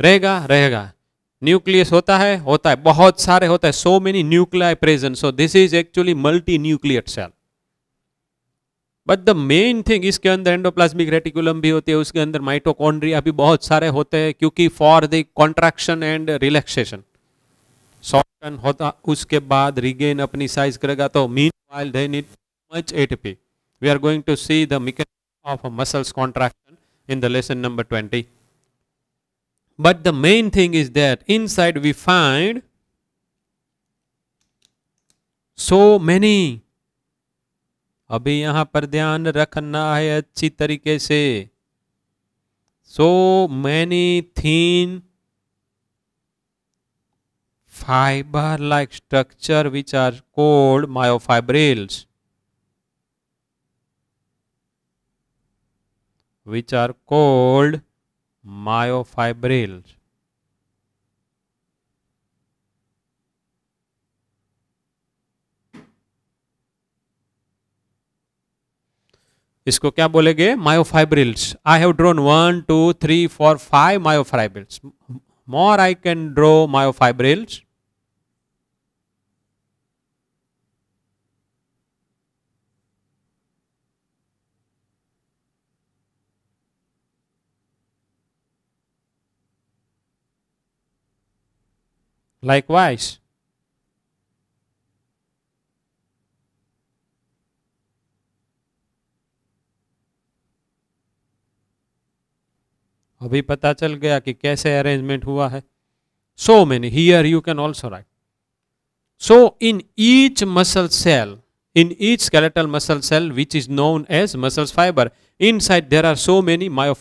रहेगा रहेगा न्यूक्लियस होता है होता है बहुत सारे होता है so many nuclei present so this is actually multi nuclear cell but the main thing इसके अंदर एंडोप्लाज्मिक रेटिकुलम भी होती है उसके अंदर माइटोकॉन्ड्रिया भी बहुत सारे होते हैं क्योंकि for the contraction and relaxation shorten होता उसके बाद रिगेन अपनी साइज करेगा तो mean wild much ATP we are going to see the mechanism of muscles contract in the lesson number 20. But the main thing is that inside we find so many. अभी यहाँ पर ध्यान रखना है अच्छी तरीके से so many thin fibre like structure which are called myofibrils which are called myofibrils. इसको क्या बोलेंगे myofibrils I have drawn one two three four five myofibrils more I can draw myofibrils Likewise, अभी पता चल गया कि कैसे अरेंजमेंट हुआ है so many here you can also write so in each muscle cell in each skeletal muscle cell which is known as muscle fibre inside there are so many माओ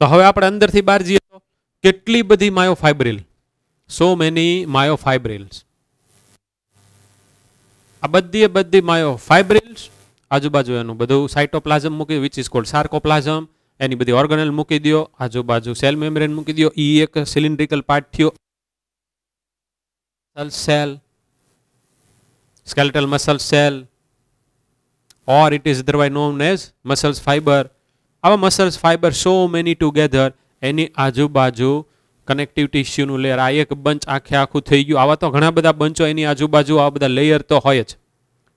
તો હવે આપણે અંદર થી બાર જોઈએ તો કેટલી બધી માયો ફાઇબ્રિલ સો મેની માયો ફાઇબ્રિલ્સ આ બધી બધી માયો ફાઇબ્રિલ્સ આજુબાજુ એનું બધું સાયટોપ્લાઝમ મૂકી વિચ ઇઝ કોલ્ડ સાર્કોપ્લાઝમ એની બધી ઓર્ગેનલ મૂકી દયો આજુબાજુ સેલ મેમ્બ્રેન મૂકી દયો ઈ એક સિલિન્ડ્રિકલ પાર્ટ થિયો cell skeletal muscle cell or it is otherwise known as muscles fibre આવા muscles fibre so many together એની આજુબાજુ કનેક્ટિવ ટીસ્યુનું લેયર આ એક બંચ આખે આખું થઈ ગયું આવા તો ઘણા બધા બંચો એની આજુબાજુ આવા બધા લેયર તો હોય જ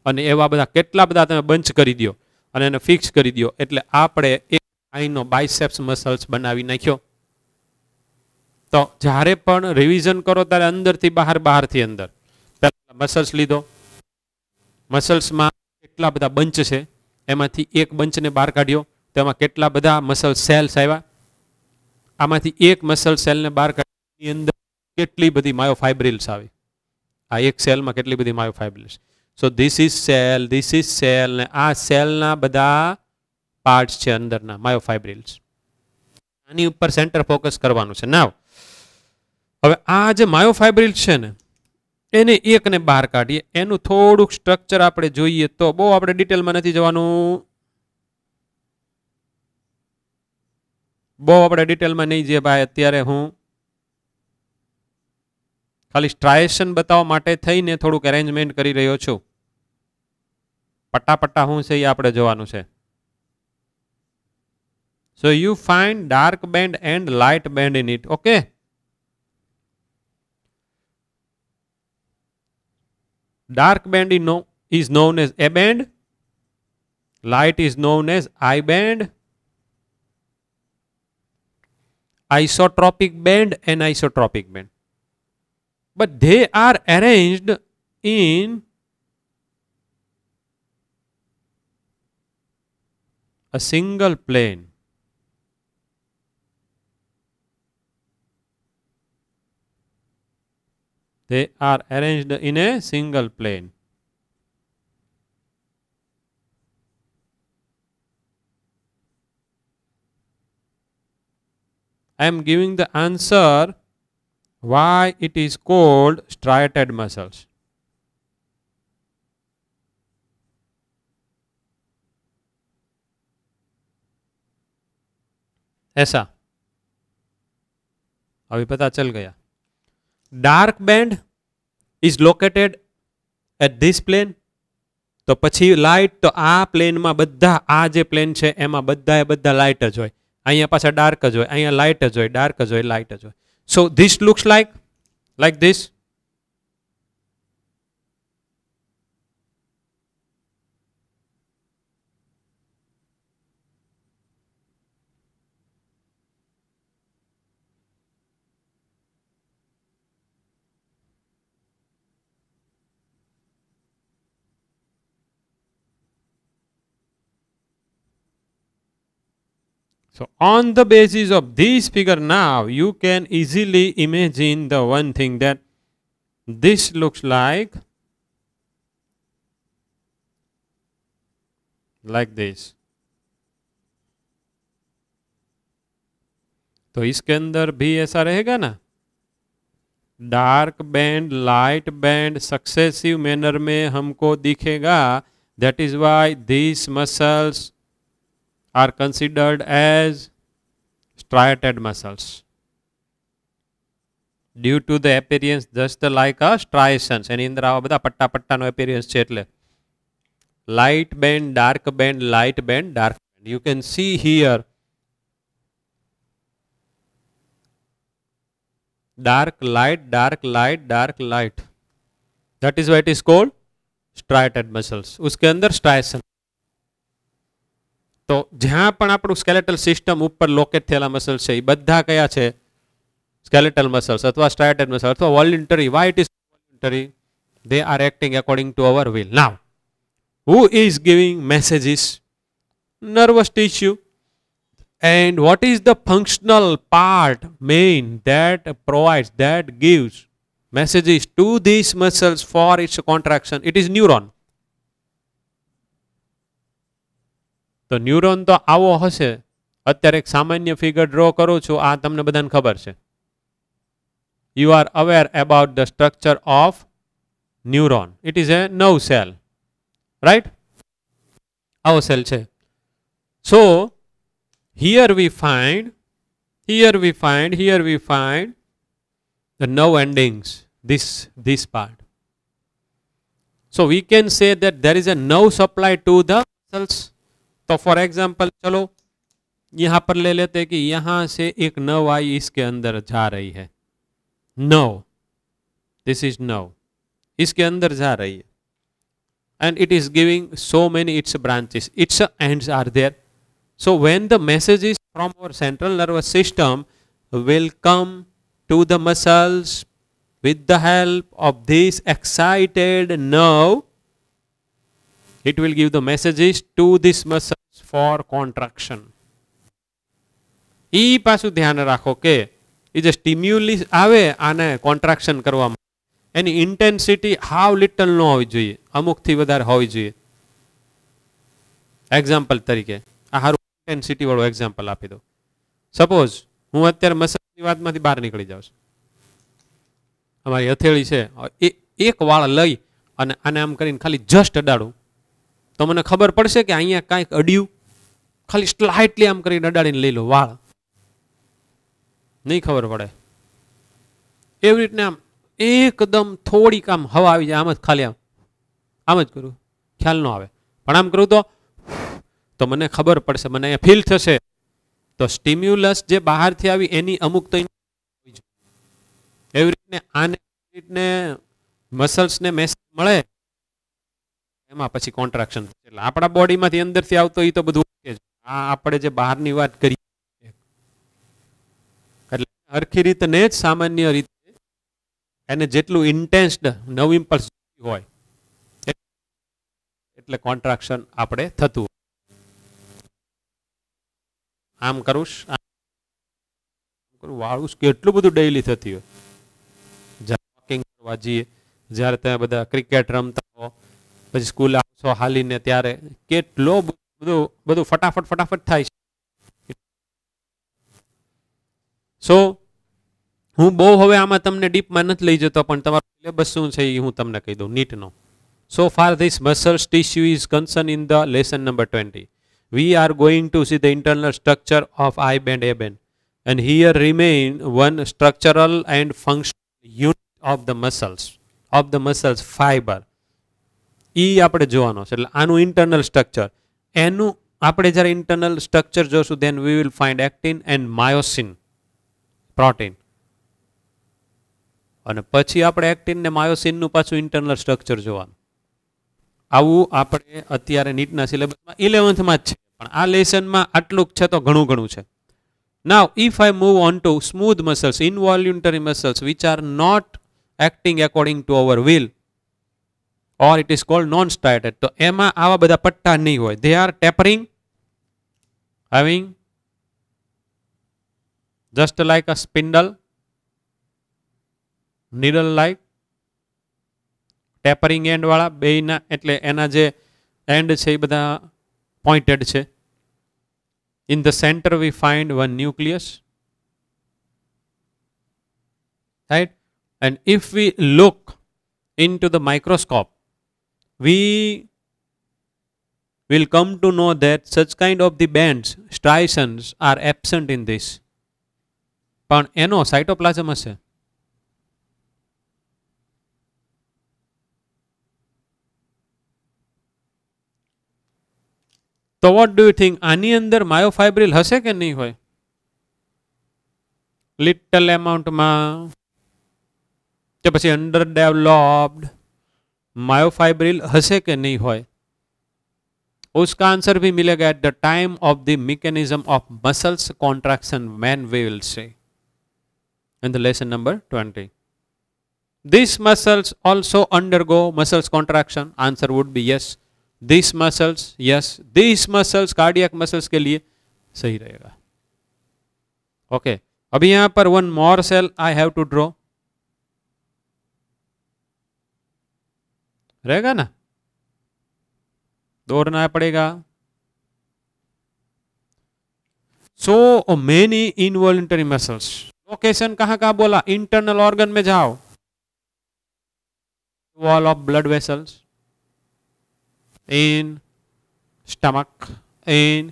અને એવા બધા કેટલા બધા તમે બંચ કરી દો અને એને ફિક્સ કરી દો એટલે આપણે એક આઈનો બાયસેપ્સ મસલ્સ બનાવી નાખ્યો તો જ્યારે પણ રિવિઝન કરો ત્યારે અંદરથી બહાર બહારથી અંદર પહેલાં મસલ્સ લીધો મસલ્સમાં કેટલા બધા બંચ છે એમાંથી એક બંચને બહાર કાઢ્યો તેમાં કેટલા બધા મસલ સેલ્સ આવ્યા આમાંથી એક મસલ સેલને બહાર કાઢવાની અંદર કેટલી બધી માયોફાઇબ્રિલ્સ આવી આ એક સેલમાં કેટલી બધી myofibrils so this is cell this is cell ને આ સેલના બધા પાર્ટ્સ છે અંદરના માયોફાઇબ્રિલ્સ આની ઉપર સેન્ટર ફોકસ કરવાનું છે નાવ હવે આ જે માયોફાઇબ્રિલ્સ છે ને એને એકને બહાર કાઢીએ એનું થોડુંક સ્ટ્રક્ચર આપણે જોઈએ તો બહુ આપણે ડિટેલમાં નથી જવાનું બહુ આપણે ડિટેલમાં નહીં જઈએ ભાઈ અત્યારે હું ખાલી સ્ટ્રાયેશન બતાવવા માટે થઈને થોડુંક એરેન્જમેન્ટ કરી રહ્યો છું પટ્ટાપટ્ટા શું છે એ આપણે જોવાનું છે so you find dark band and light band in it okay dark band is known as A band light is known as I band isotropic band and isotropic band but they are arranged in a single plane they are arranged in a single plane I am giving the answer why it is called striated muscles. ऐसा अभी पता चल गया dark band is located at this plane तो पी light तो आ plane में बदा आज प्लेन है एम बदाए बदा लाइट ज हो અહીંયા પાછા ડાર્ક જ હોય અહીંયા લાઇટ જ હોય ડાર્ક જ હોય લાઇટ જ હોય so this looks like like this So on the basis of this figure now, you can easily imagine the one thing that this looks like, like this. तो इसके अंदर भी ऐसा रहेगा ना dark band light band successive manner में हमको दिखेगा that is why this muscles are considered as striated muscles due to the appearance just like a striations અને અંદર આવા patta પટ્ટા પટ્ટાનો appearance છે light band dark band light band dark band you can see here dark light dark light dark light that is why it is called striated muscles Uske andar striation. તો જ્યાં પણ આપણું skeletal system ઉપર locate થયેલા muscles છે એ બધા કયા છે સ્કેલેટલ મસલ્સ અથવા સ્ટાર્ટેડ મસલ અથવા voluntary why it is voluntary they are acting according to our will. Now, who is giving messages? Nervous tissue. And what is the functional part, main, that provides, that gives messages to these muscles for its contraction? It is neuron. Neuron तो आवो हसे અત્યારે એક સામાન્ય figure draw કરું છું આ તમને બધાને ખબર છે you are aware about the structure of neuron it is a nerve cell right આવો સેલ છે so here we find here we find here we find the nerve endings This this part so we can say that there is a nerve supply to the muscles तो for example चलो यहां पर ले लेते कि यहां से एक नव आई इसके अंदर जा रही है नव दिस इज नव इसके अंदर जा रही है and it is giving so many its branches its end are there so when the message is from our central nervous system will come to the muscles with the help of this excited nerve it will give the messages to this muscles for contraction. એ પાછું ધ્યાન રાખો કે એ જે સ્ટિમ્યુલિસ આવે આને contraction કરવામાં એની intensity હાવ little ન હોવી જોઈએ અમુકથી વધારે હોવી જોઈએ એક્ઝામ્પલ તરીકે આ સારું ઇન્ટેન્સિટી વાળું એક્ઝામ્પલ આપી દો સપોઝ હું અત્યારે મસાજની વાતમાંથી બહાર નીકળી જાઉં છું અમારી હથેળી છે એ એક વાળ લઈ અને આને આમ કરીને ખાલી જસ્ટ અડાડું તો મને ખબર પડશે કે અહીંયા કાંઈક અડ્યું ખાલી સ્લાઇટલી આમ કરીને અડાડીને લઈ લો વાળ નહીં ખબર પડે એવી રીતને આમ એકદમ થોડીક આમ હવા આવી જાય આમ જ ખાલી આમ આમ જ કરું ખ્યાલ ન આવે પણ આમ કરું તો તો મને ખબર પડશે મને અહીંયા ફીલ થશે તો સ્ટિમ્યુલસ જે બહારથી આવી એની અમુક તો એવી રીતને આને રીતને મસલ્સને મેસેજ મળે એમાં પછી કોન્ટ્રાક્શન એટલે આપણા બોડીમાંથી અંદરથી આવતો એ તો બધું ઓકે આ આપણે જે બહારની વાત કરીએ એટલે હરખી રીતને જ સામાન્ય રીતે એને જેટલું ઇન્ટેન્સ્ડ નવ ઇમ્પલ્સ હોય એટલે કોન્ટ્રાક્શન આપણે થતું આમ કરુશ વાળું કેટલું બધું ડેઇલી થતી હોય જ્યારે વોકિંગ કરવા જઈએ જ્યારે ત્યાં બધા ક્રિકેટ રમતા હો પછી સ્કૂલ આવશો હાલીને ત્યારે કેટલો બધું બધું ફટાફટ ફટાફટ થાય છે સો હું બહુ હવે આમાં તમને ડીપમાં નથી લઈ જતો પણ તમારો સિલેબસ શું છે એ હું તમને કહી દઉં નીટનો so far this muscles tissue is concern in the lesson number twenty we are going to see the internal structure of I band A band and here remain one structural and function unit of the muscles of the muscles fibre એ આપણે જોવાનો છે એટલે આનું internal structure એનું આપણે જ્યારે internal structure જોશું then we will find actin and myosin protein અને પછી આપણે એક્ટિન ને માયોસિનનું પાછું ઇન્ટરનલ સ્ટ્રક્ચર જોવાનું આવું આપણે અત્યારે નીટના સિલેબસમાં ઇલેવન્થમાં જ છે પણ આ લેસનમાં આટલું છે તો ઘણું ઘણું છે now if I move on to smooth muscles involuntary muscles which are not acting according to our will or it is called non-striated. So, Emma awa bada patta nahi hoi. They are tapering, having just like a spindle, needle-like, tapering end wala, beina, etle, ena je end che bada pointed che. In the center, we find one nucleus. Right? And if we look into the microscope, we will come to know that such kind of the bands, striations are absent in this. પણ એનો cytoplasm હશે તો what do you think આની અંદર માયોફાઇબ્રિલ હશે કે નહીં હોય લિટલ એમાઉન્ટમાં કે પછી અંડર ડેવલપ્ડ मायोफाइब्रिल हसे के नहीं होए उसका आंसर भी मिलेगा at the time of the mechanism of muscles contraction main we will see in the lesson number 20 these muscles also undergo muscles contraction answer would be yes these muscles yes these muscles cardiac muscles के लिए सही रहेगा okay okay. अभी यहाँ पर one more cell I have to draw रेगाना दोर्नા પડેગા so many involuntary muscles location ક્યાં ક્યાં બોલા ઇન્ટર્નલ organ મે જાઓ wall of blood vessels in stomach in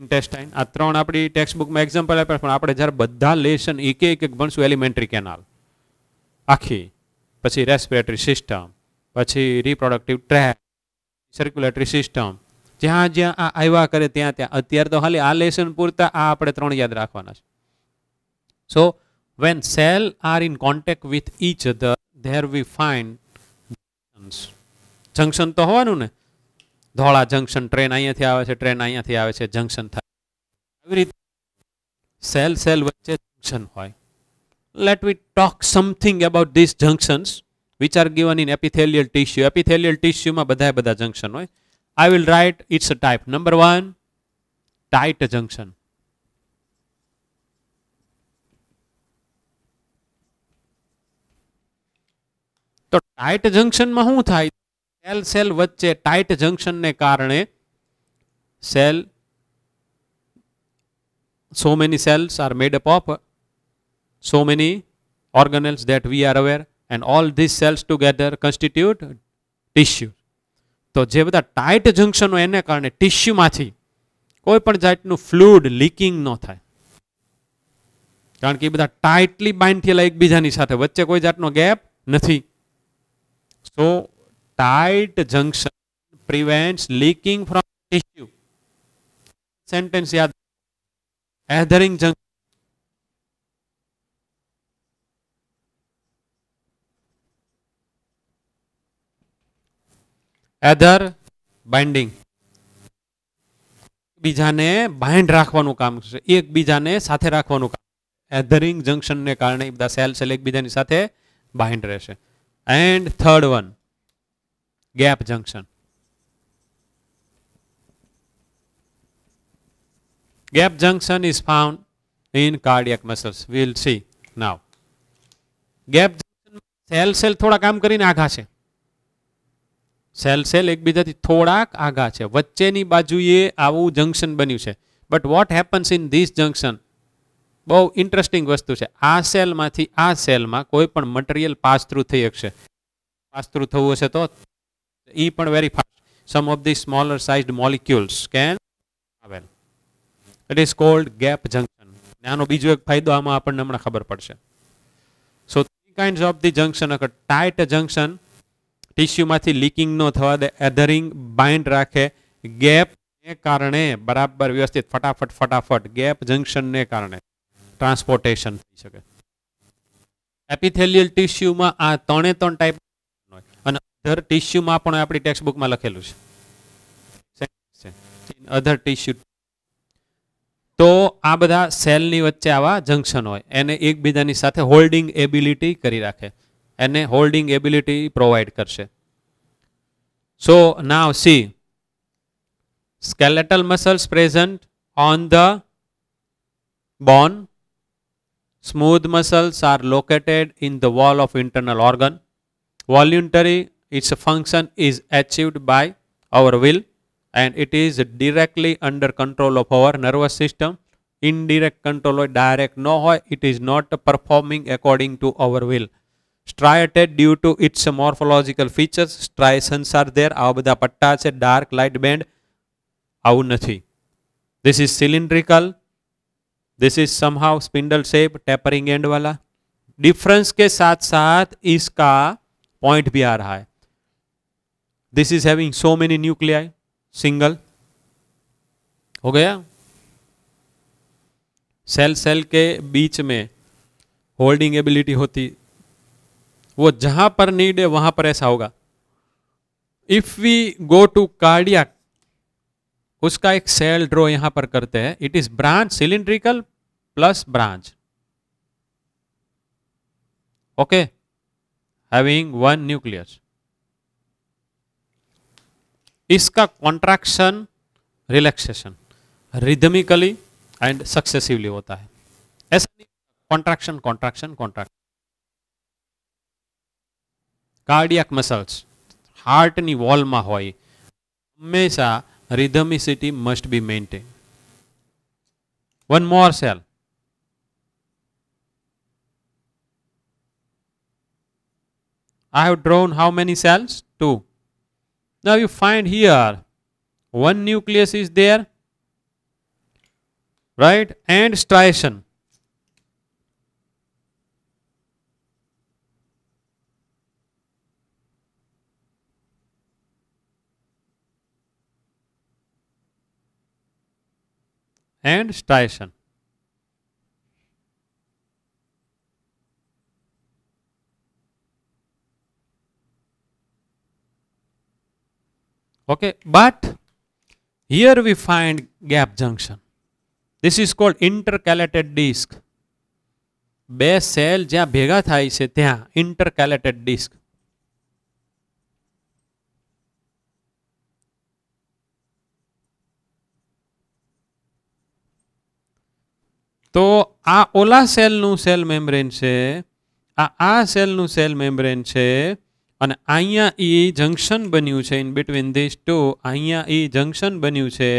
intestine આ ત્રણ આપડી ટેક્સ્ટબુક માં એક્ઝામ્પલ આ પર પણ આપણે જર બધા લેસન એક એક એક ભણશું એલિમેન્ટરી કેનાલ આંખે પછી રેસ્પિરેટરી સિસ્ટમ પછી રિપ્રોડક્ટિવ ટ્રેક સર્ક્યુલેટરી સિસ્ટમ જ્યાં જ્યાં આ આવ્યા કરે ત્યાં ત્યાં અત્યારે તો ખાલી આ લેસન પૂરતા આ આપણે ત્રણ યાદ રાખવાના છે so when cell are in contact with each other there we find junction તો હોવાનું ને ધોળા જંક્શન ટ્રેન અહીંયાથી આવે છે ટ્રેન અહીંયાથી આવે છે જંક્શન થાય આવી રીતે સેલ સેલ વચ્ચે જંક્શન હોય let we talk something about this junctions which are given in epithelial tissue epithelial tissue માં બધા બધા જંક્શન હોય i will write its a type number 1 tight junction તો ટાઇટ જંક્શનમાં શું થાય સેલ સેલ વચ્ચે ટાઇટ જંક્શનને કારણે cell so many cells are made up of so many organelles that we are aware and all these cells together constitute tissue તો જે બધા ટાઈટ જંક્શનો એને કારણે ટીશ્યુમાંથી કોઈ પણ જાતનું ફ્લુડ લીકિંગ ન થાય કારણ કે એ બધા ટાઈટલી બાઇન્ડ થયેલા એકબીજાની સાથે વચ્ચે કોઈ જાતનો ગેપ નથી so tight junction prevents leaking from tissue sentence યાદ એધરિંગ જંક્શન એધર બાઇન્ડિંગ બીજાને બાઇન્ડ રાખવાનું કામ છે એકબીજાને સાથે રાખવાનું કામ એધરિંગ જંક્શનને કારણે બધા સેલ સેલ એકબીજાની સાથે બાઇન્ડ રહેશે and third one gap junction gap junction is found in cardiac muscles we will see now gap junction cell cell થોડા કામ કરીને આઘા છે सेल से एक बिजाती थोड़ाक आगा छे बच्चे ની बाजू ये આવું જંકશન બન્યું છે but what happens in this junction બહુ ઇન્ટરેસ્ટિંગ વસ્તુ છે આ સેલમાંથી આ સેલમાં કોઈ પણ મટીરીયલ પાસ થ્રુ થઈ શકે પાસ થ્રુ થવું છે તો ઈ પણ very fast some of the smaller sized molecules can આવે that is called gap junction નાનો બીજો એક ફાયદો આમાં આપણે હમણાં ખબર પડશે so the kinds of the junction tight junction ટિશ્યુમાંથી લીકિંગ નો થવા દે એધરિંગ બાઈન્ડ રાખે ગેપ એ કારણે બરાબર વ્યવસ્થિત ફટાફટ ફટાફટ ગેપ જંકશન ને કારણે ટ્રાન્સપોર્ટેશન થઈ શકે એપિથેલિયલ ટિશ્યુ માં આ 3 3 ટાઈપ અને અધર ટિશ્યુ માં પણ આપણી ટેક્સ બુક માં લખેલું છે સેકન્ડ છે 3 અધર ટિશ્યુ તો આ બધા સેલ ની વચ્ચે આવા જંકશન હોય એને એકબીજાની સાથે હોલ્ડિંગ એબિલિટી કરી રાખે And એને હોલ્ડિંગ એબિલિટી પ્રોવાઈડ કરશે So now see. skeletal muscles present on the bone smooth muscles are located in the wall of internal organ voluntary its function is achieved by our will and it is directly under control of our nervous system indirect control or direct no હોય it is not performing according to our will striated due to its morphological features striations are there આવા બધા પટ્ટા છે dark light band આવું નથી this is cylindrical this is somehow spindle shape tapering end वाला difference के साथ साथ इसका पॉइंट भी आ रहा है this is having so many nuclei single हो गया सेल सेल के बीच में होल्डिंग एबिलिटी होती वो जहां पर नीड है वहां पर ऐसा होगा if we go to cardiac उसका एक सेल ड्रॉ यहां पर करते हैं it is branch cylindrical plus branch okay having one nucleus इसका contraction relaxation rhythmically and successively होता है ऐसा नहीं contraction contraction contraction cardiac muscles હાર્ટની વોલમાં હોય હંમેશા rhythmicity must be maintain one more cell I have drawn how many cells? Two. Now you find here one nucleus is there, right? And striation. and striation. Okay, but here we find gap junction. This is called intercalated disc. બે cell જ્યાં ભેગા થાય છે ત્યાં ઇન્ટરકેલેટેડ disk તો આ ઓલા સેલનું cell membrane છે આ આ સેલનું સેલ મેમ્બ્રેન છે અને અહીંયા એ જંક્શન બન્યું છે ઇન બિટવીન ધીસ ટુ અહીંયા એ જંક્શન બન્યું છે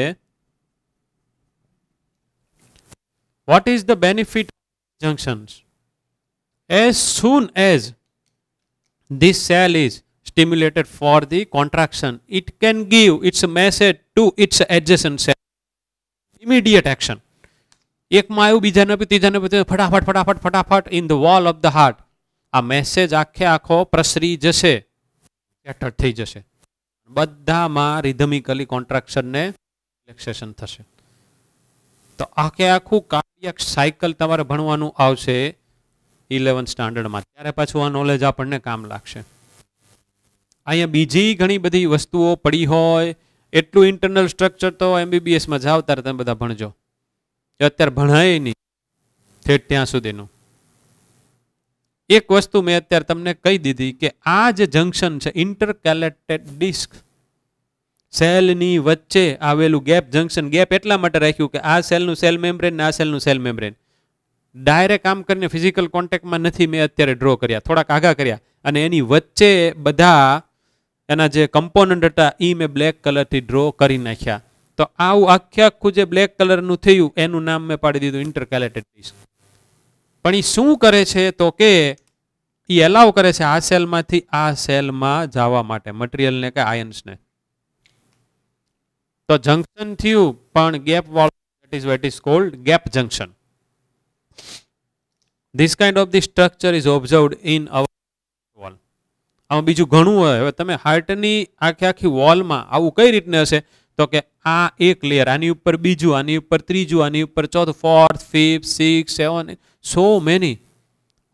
what is the benefit junctions. As soon as this cell is stimulated for the contraction, it can give its message to its adjacent cell. Immediate action. એકમાં આવ્યું બીજાને આપ્યું ત્રીજાને આપ્યું ફટાફટ ફટાફટ ફટાફટ in the wall of the heart આ message આખે આખો પ્રસરી જશે ચેટર થઈ જશે બધામાં રિધમિકલી કોન્ટ્રાક્શનને રિલેક્સેશન થશે તો આખે આખું કાર્યક સાયકલ તમારે ભણવાનું આવશે ઇલેવન સ્ટાન્ડર્ડમાં ત્યારે પાછું આ નોલેજ આપણને કામ લાગશે અહીંયા બીજી ઘણી બધી વસ્તુઓ પડી હોય એટલું ઇન્ટરનલ સ્ટ્રક્ચર તો એમબીબીએસમાં જાવ ત્યારે તમે બધા ભણજો જો અત્યારે ભણાય ની તેટ્યા સુદેનો એક વસ્તુ મે અત્યારે તમને કહી દીધી કે આ જે જંકશન છે ઇન્ટરકેલેટેડ ડિસ્ક સેલ ની વચ્ચે આવેલું ગેપ જંકશન ગેપ એટલા માટે રાખ્યું કે આ સેલ નું સેલ મેમ્બ્રેન ના સેલ નું સેલ મેમ્બ્રેન ડાયરેક કામ કરને ફિઝિકલ કોન્ટેક્ટ માં નથી મે અત્યારે ડ્રો કર્યા થોડક આગળ કર્યા અને એની વચ્ચે બધા તેના જે કમ્પોનન્ટ હતા ઈ મે બ્લેક કલર થી ડ્રો કરી નાખ્યા તો આવું આખે આખું જે બ્લેક કલરનું થયું એનું નામ મેં પાડી દીધું ઇન્ટરકેલેટેડ ડિસ્ક પણ એ શું કરે છે તો કે એ એલાવ કરે છે આ સેલમાંથી આ સેલમાં જવા માટે મટીરિયલને કે આયન્સને તો જંકશન થયું પણ gap wall that is what is called gap junction this kind of the structure is observed in our wall આમાં બીજું ઘણું હોય હવે તમે હાર્ટની આખી આખી વોલમાં આવું કઈ રીતને હશે तो के आ एक लेयर આની बीजू બીજું तीज ઉપર चौथ fourth fifth six seven so many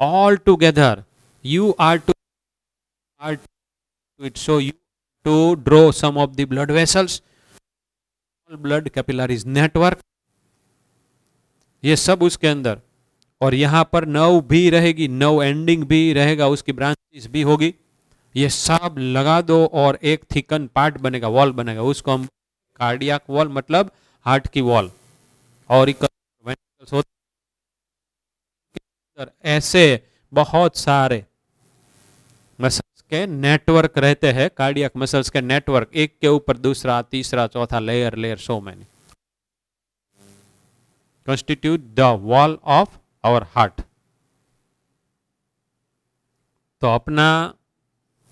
all together you are to are to it so you to draw some of draw blood vessels blood capillaries network ये सब उसके अंदर और यहां पर नव भी रहेगी नव एंडिंग भी रहेगा उसकी ब्रांचेस भी होगी ये सब लगा दो और एक थिकन पार्ट बनेगा वॉल बनेगा उसको हम कार्डियक वॉल मतलब हार्ट की वॉल और ऐसे बहुत सारे मसल्स के नेटवर्क रहते हैं कार्डियक मसल्स के नेटवर्क एक के ऊपर दूसरा तीसरा चौथा layer layer so many constitute the wall of our heart तो अपना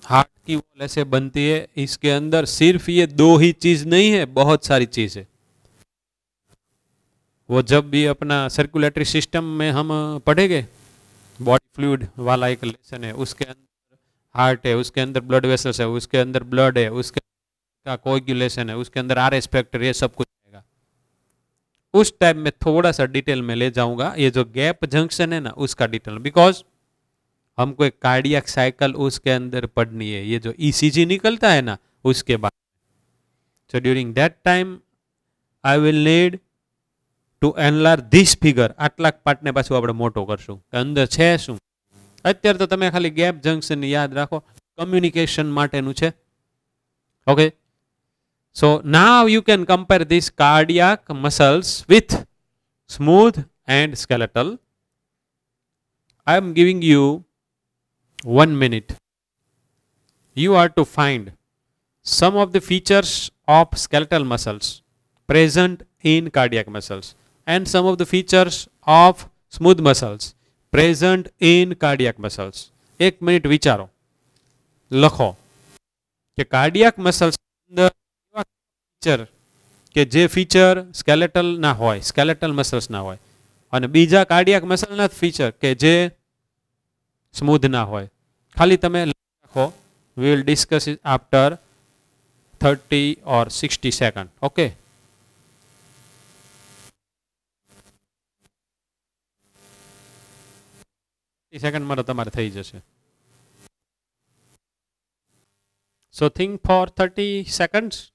हार्ट की वॉल ऐसे बनती है इसके अंदर सिर्फ ये दो ही चीज़ नहीं है बहुत सारी चीज़ है वो जब भी अपना सर्कुलेटरी सिस्टम में हम पढ़ेंगे बॉडी फ्लूड वाला एक लेसन है उसके अंदर हार्ट है उसके अंदर ब्लड वेसल्स है उसके अंदर ब्लड है उसके का कोगुलेशन है उसके अंदर आर एस्पेक्टर फैक्टर ये सब कुछ आएगा उस टाइप में थोड़ा सा डिटेल में ले जाऊंगा ये जो गैप जंक्शन है ना उसका डिटेल बिकॉज हमको एक कार्डियक साइकिल उसके अंदर पढ़नी है ये जो ईसीजी निकलता है ना उसके बाद so during that time i will need to enlarge this figure આટલા પાર્ટને પાછું આપણે મોટો કરશું કે અંદર છે શું અત્યારે તો તમે ખાલી ગેપ જંક્શન યાદ રાખો કમ્યુનિકેશન માટેનું છે okay so now you can compare this cardiac muscles with smooth and skeletal I am giving you one minute you are to find some of the features of skeletal muscles present in cardiac muscles and some of the features of smooth muscles present in cardiac muscles એક minute વિચારો લખો કે cardiac muscles અંદર feature feature કે જે skeletal skeletal ના હોય skeletal muscles ના હોય અને બીજા ना મસલના ફીચર કે જે સ્મૂધ ના खाली ते लखो we'll discuss is after thirty और सिक्सटी सैकंड ओके सेकंड मैं तेरे थी जैसे so think for thirty seconds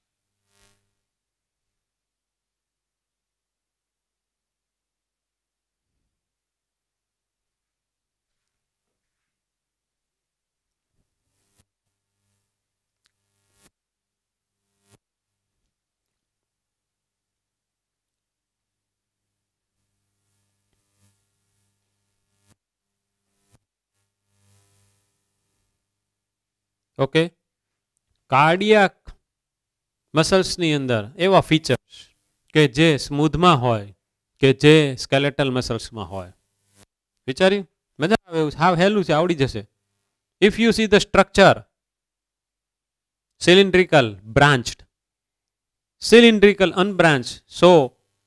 okay cardiac muscles ની અંદર એવા ફીચર્સ કે જે સ્મૂથ માં હોય કે જે સ્કેલેટલ મસલ્સ માં હોય વિચારી મે તમને આવું હાવ હેલુ છે આવડી જશે if you see the structure cylindrical branched cylindrical unbranched so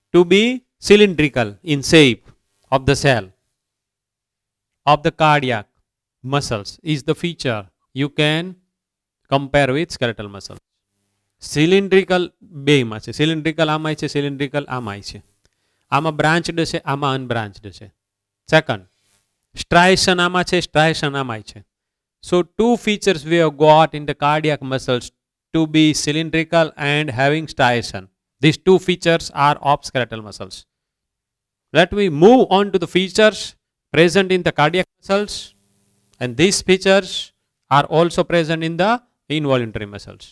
to be cylindrical in shape of the cell of the cardiac muscles is the feature you can compare with skeletal muscle cylindrical Am I? છે cylindrical આમાં છે cylindrical આમાં છે આમાં am I unbranched? Unbranched છે second striation આમાં striation. Striation આમાં છે So two features we have got in the cardiac muscles to be cylindrical and having striation. These two features are of skeletal muscles. Let me move on to the features present in the cardiac muscles and these features are also present in the involuntary muscles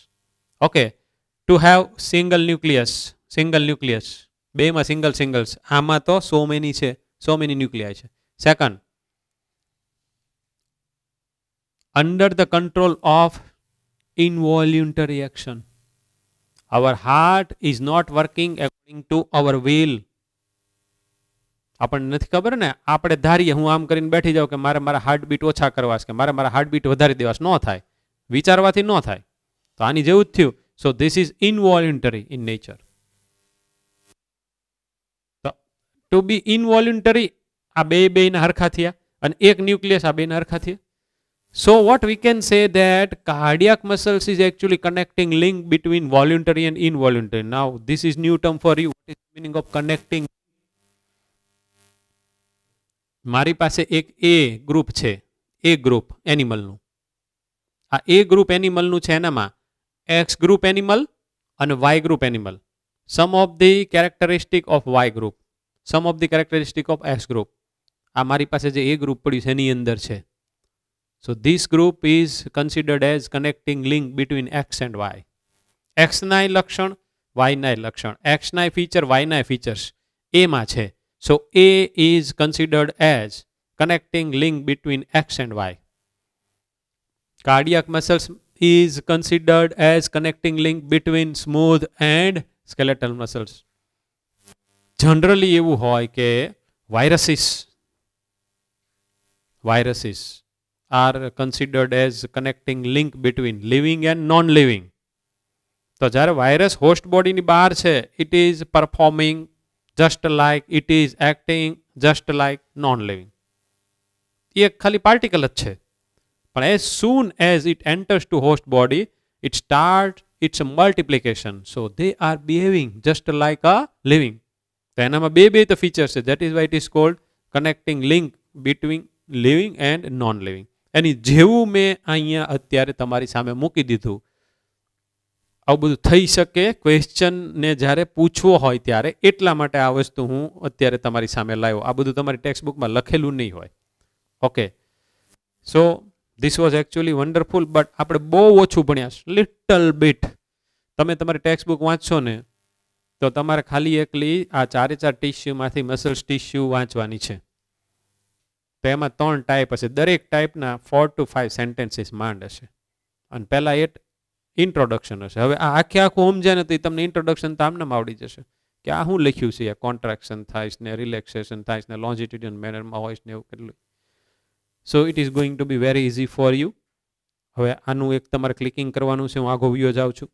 okay to have single nucleus single nucleus બેમાં single singles આમાં તો so many છે so many nuclei છે second under the control of involuntary action. Our heart is not working according to our will. આપણને નથી ખબર ને આપણે ધારીએ હું આમ કરીને બેઠી જાઉં કે મારે મારા હાર્ટબીટ ઓછા કરવાશ કે મારે મારા હાર્ટબીટ વધારી દેવાશ ન થાય विचारवती નો થાય તો આની જેવું જ થયું so this is involuntary in nature તો ટુ બી ઇનવોલન્ટરી આ બે બે ઇન હરખા થિયા અને એક ન્યુક્લિયસ આ બેન હરખા થિય so what we can say that cardiac muscles is actually connecting link between voluntary and involuntary now this is new term for you what is meaning of connecting મારી પાસે એક A ગ્રુપ છે A group animal આ A group એનિમલનું છે એનામાં X group animal અને Y group animal some of the characteristic of Y group some of the characteristic of X group આ મારી પાસે જે એ ગ્રુપ પડ્યું છે એની અંદર છે so this group is considered as connecting link between X and Y એક્સનાય લક્ષણ વાયનાય લક્ષણ એક્સનાય ફીચર વાયનાય ફીચર્સ એમાં છે so A is considered as connecting link between X and Y Cardiac muscles is considered as connecting link between smooth and skeletal muscles. Generally એવું હોય કે viruses viruses are considered as connecting link between living and non living તો જ્યારે virus host બોડીની બહાર છે it is performing just like it is acting just like non living એ ખાલી પાર્ટિકલ જ છે પણ soon as it enters to host body it it it's a multiplication so they are behaving just like a living તો એનામાં બે બે તો ફીચર્સ છે that is why it is called connecting link between living and non living એની જેવું મેં અહીંયા અત્યારે તમારી સામે મૂકી દીધું આવું બધું થઈ શકે ક્વેશ્ચનને જ્યારે પૂછવો હોય ત્યારે એટલા માટે આ વસ્તુ હું અત્યારે તમારી સામે લાવ્યો આ બધું તમારી ટેક્સ્ટ બુકમાં લખેલું નહીં હોય okay so this was actually wonderful but આપણે બહુ ઓછું ભણ્યા લિટલ બિટ તમે તમારી ટેક્સ્ટ બુક વાંચશો ને તો તમારે ખાલી એકલી આ ચારે ચાર ટીસ્યુમાંથી મસલ્સ ટીસ્યુ વાંચવાની છે તો એમાં ત્રણ ટાઈપ હશે દરેક ટાઈપના ફોર ટુ ફાઇવ સેન્ટેન્સીસ માંડ હશે અને પહેલાં એટ ઇન્ટ્રોડક્શન હશે હવે આ આખે આખું સમજે ને તો તમને ઇન્ટ્રોડક્શન તો આમને આવડી જશે કે આ હું લખ્યું છે કોન્ટ્રાક્શન થાય છે ને રિલેક્સેશન થાય છે ને લોન્જિટ્યુડિયન મેનરમાં હોય છે ને એવું કેટલું so it is going to be very easy for you હવે આનું એક તમારે ક્લિકિંગ કરવાનું છે હું આગો વ્યૂ જાઉં છું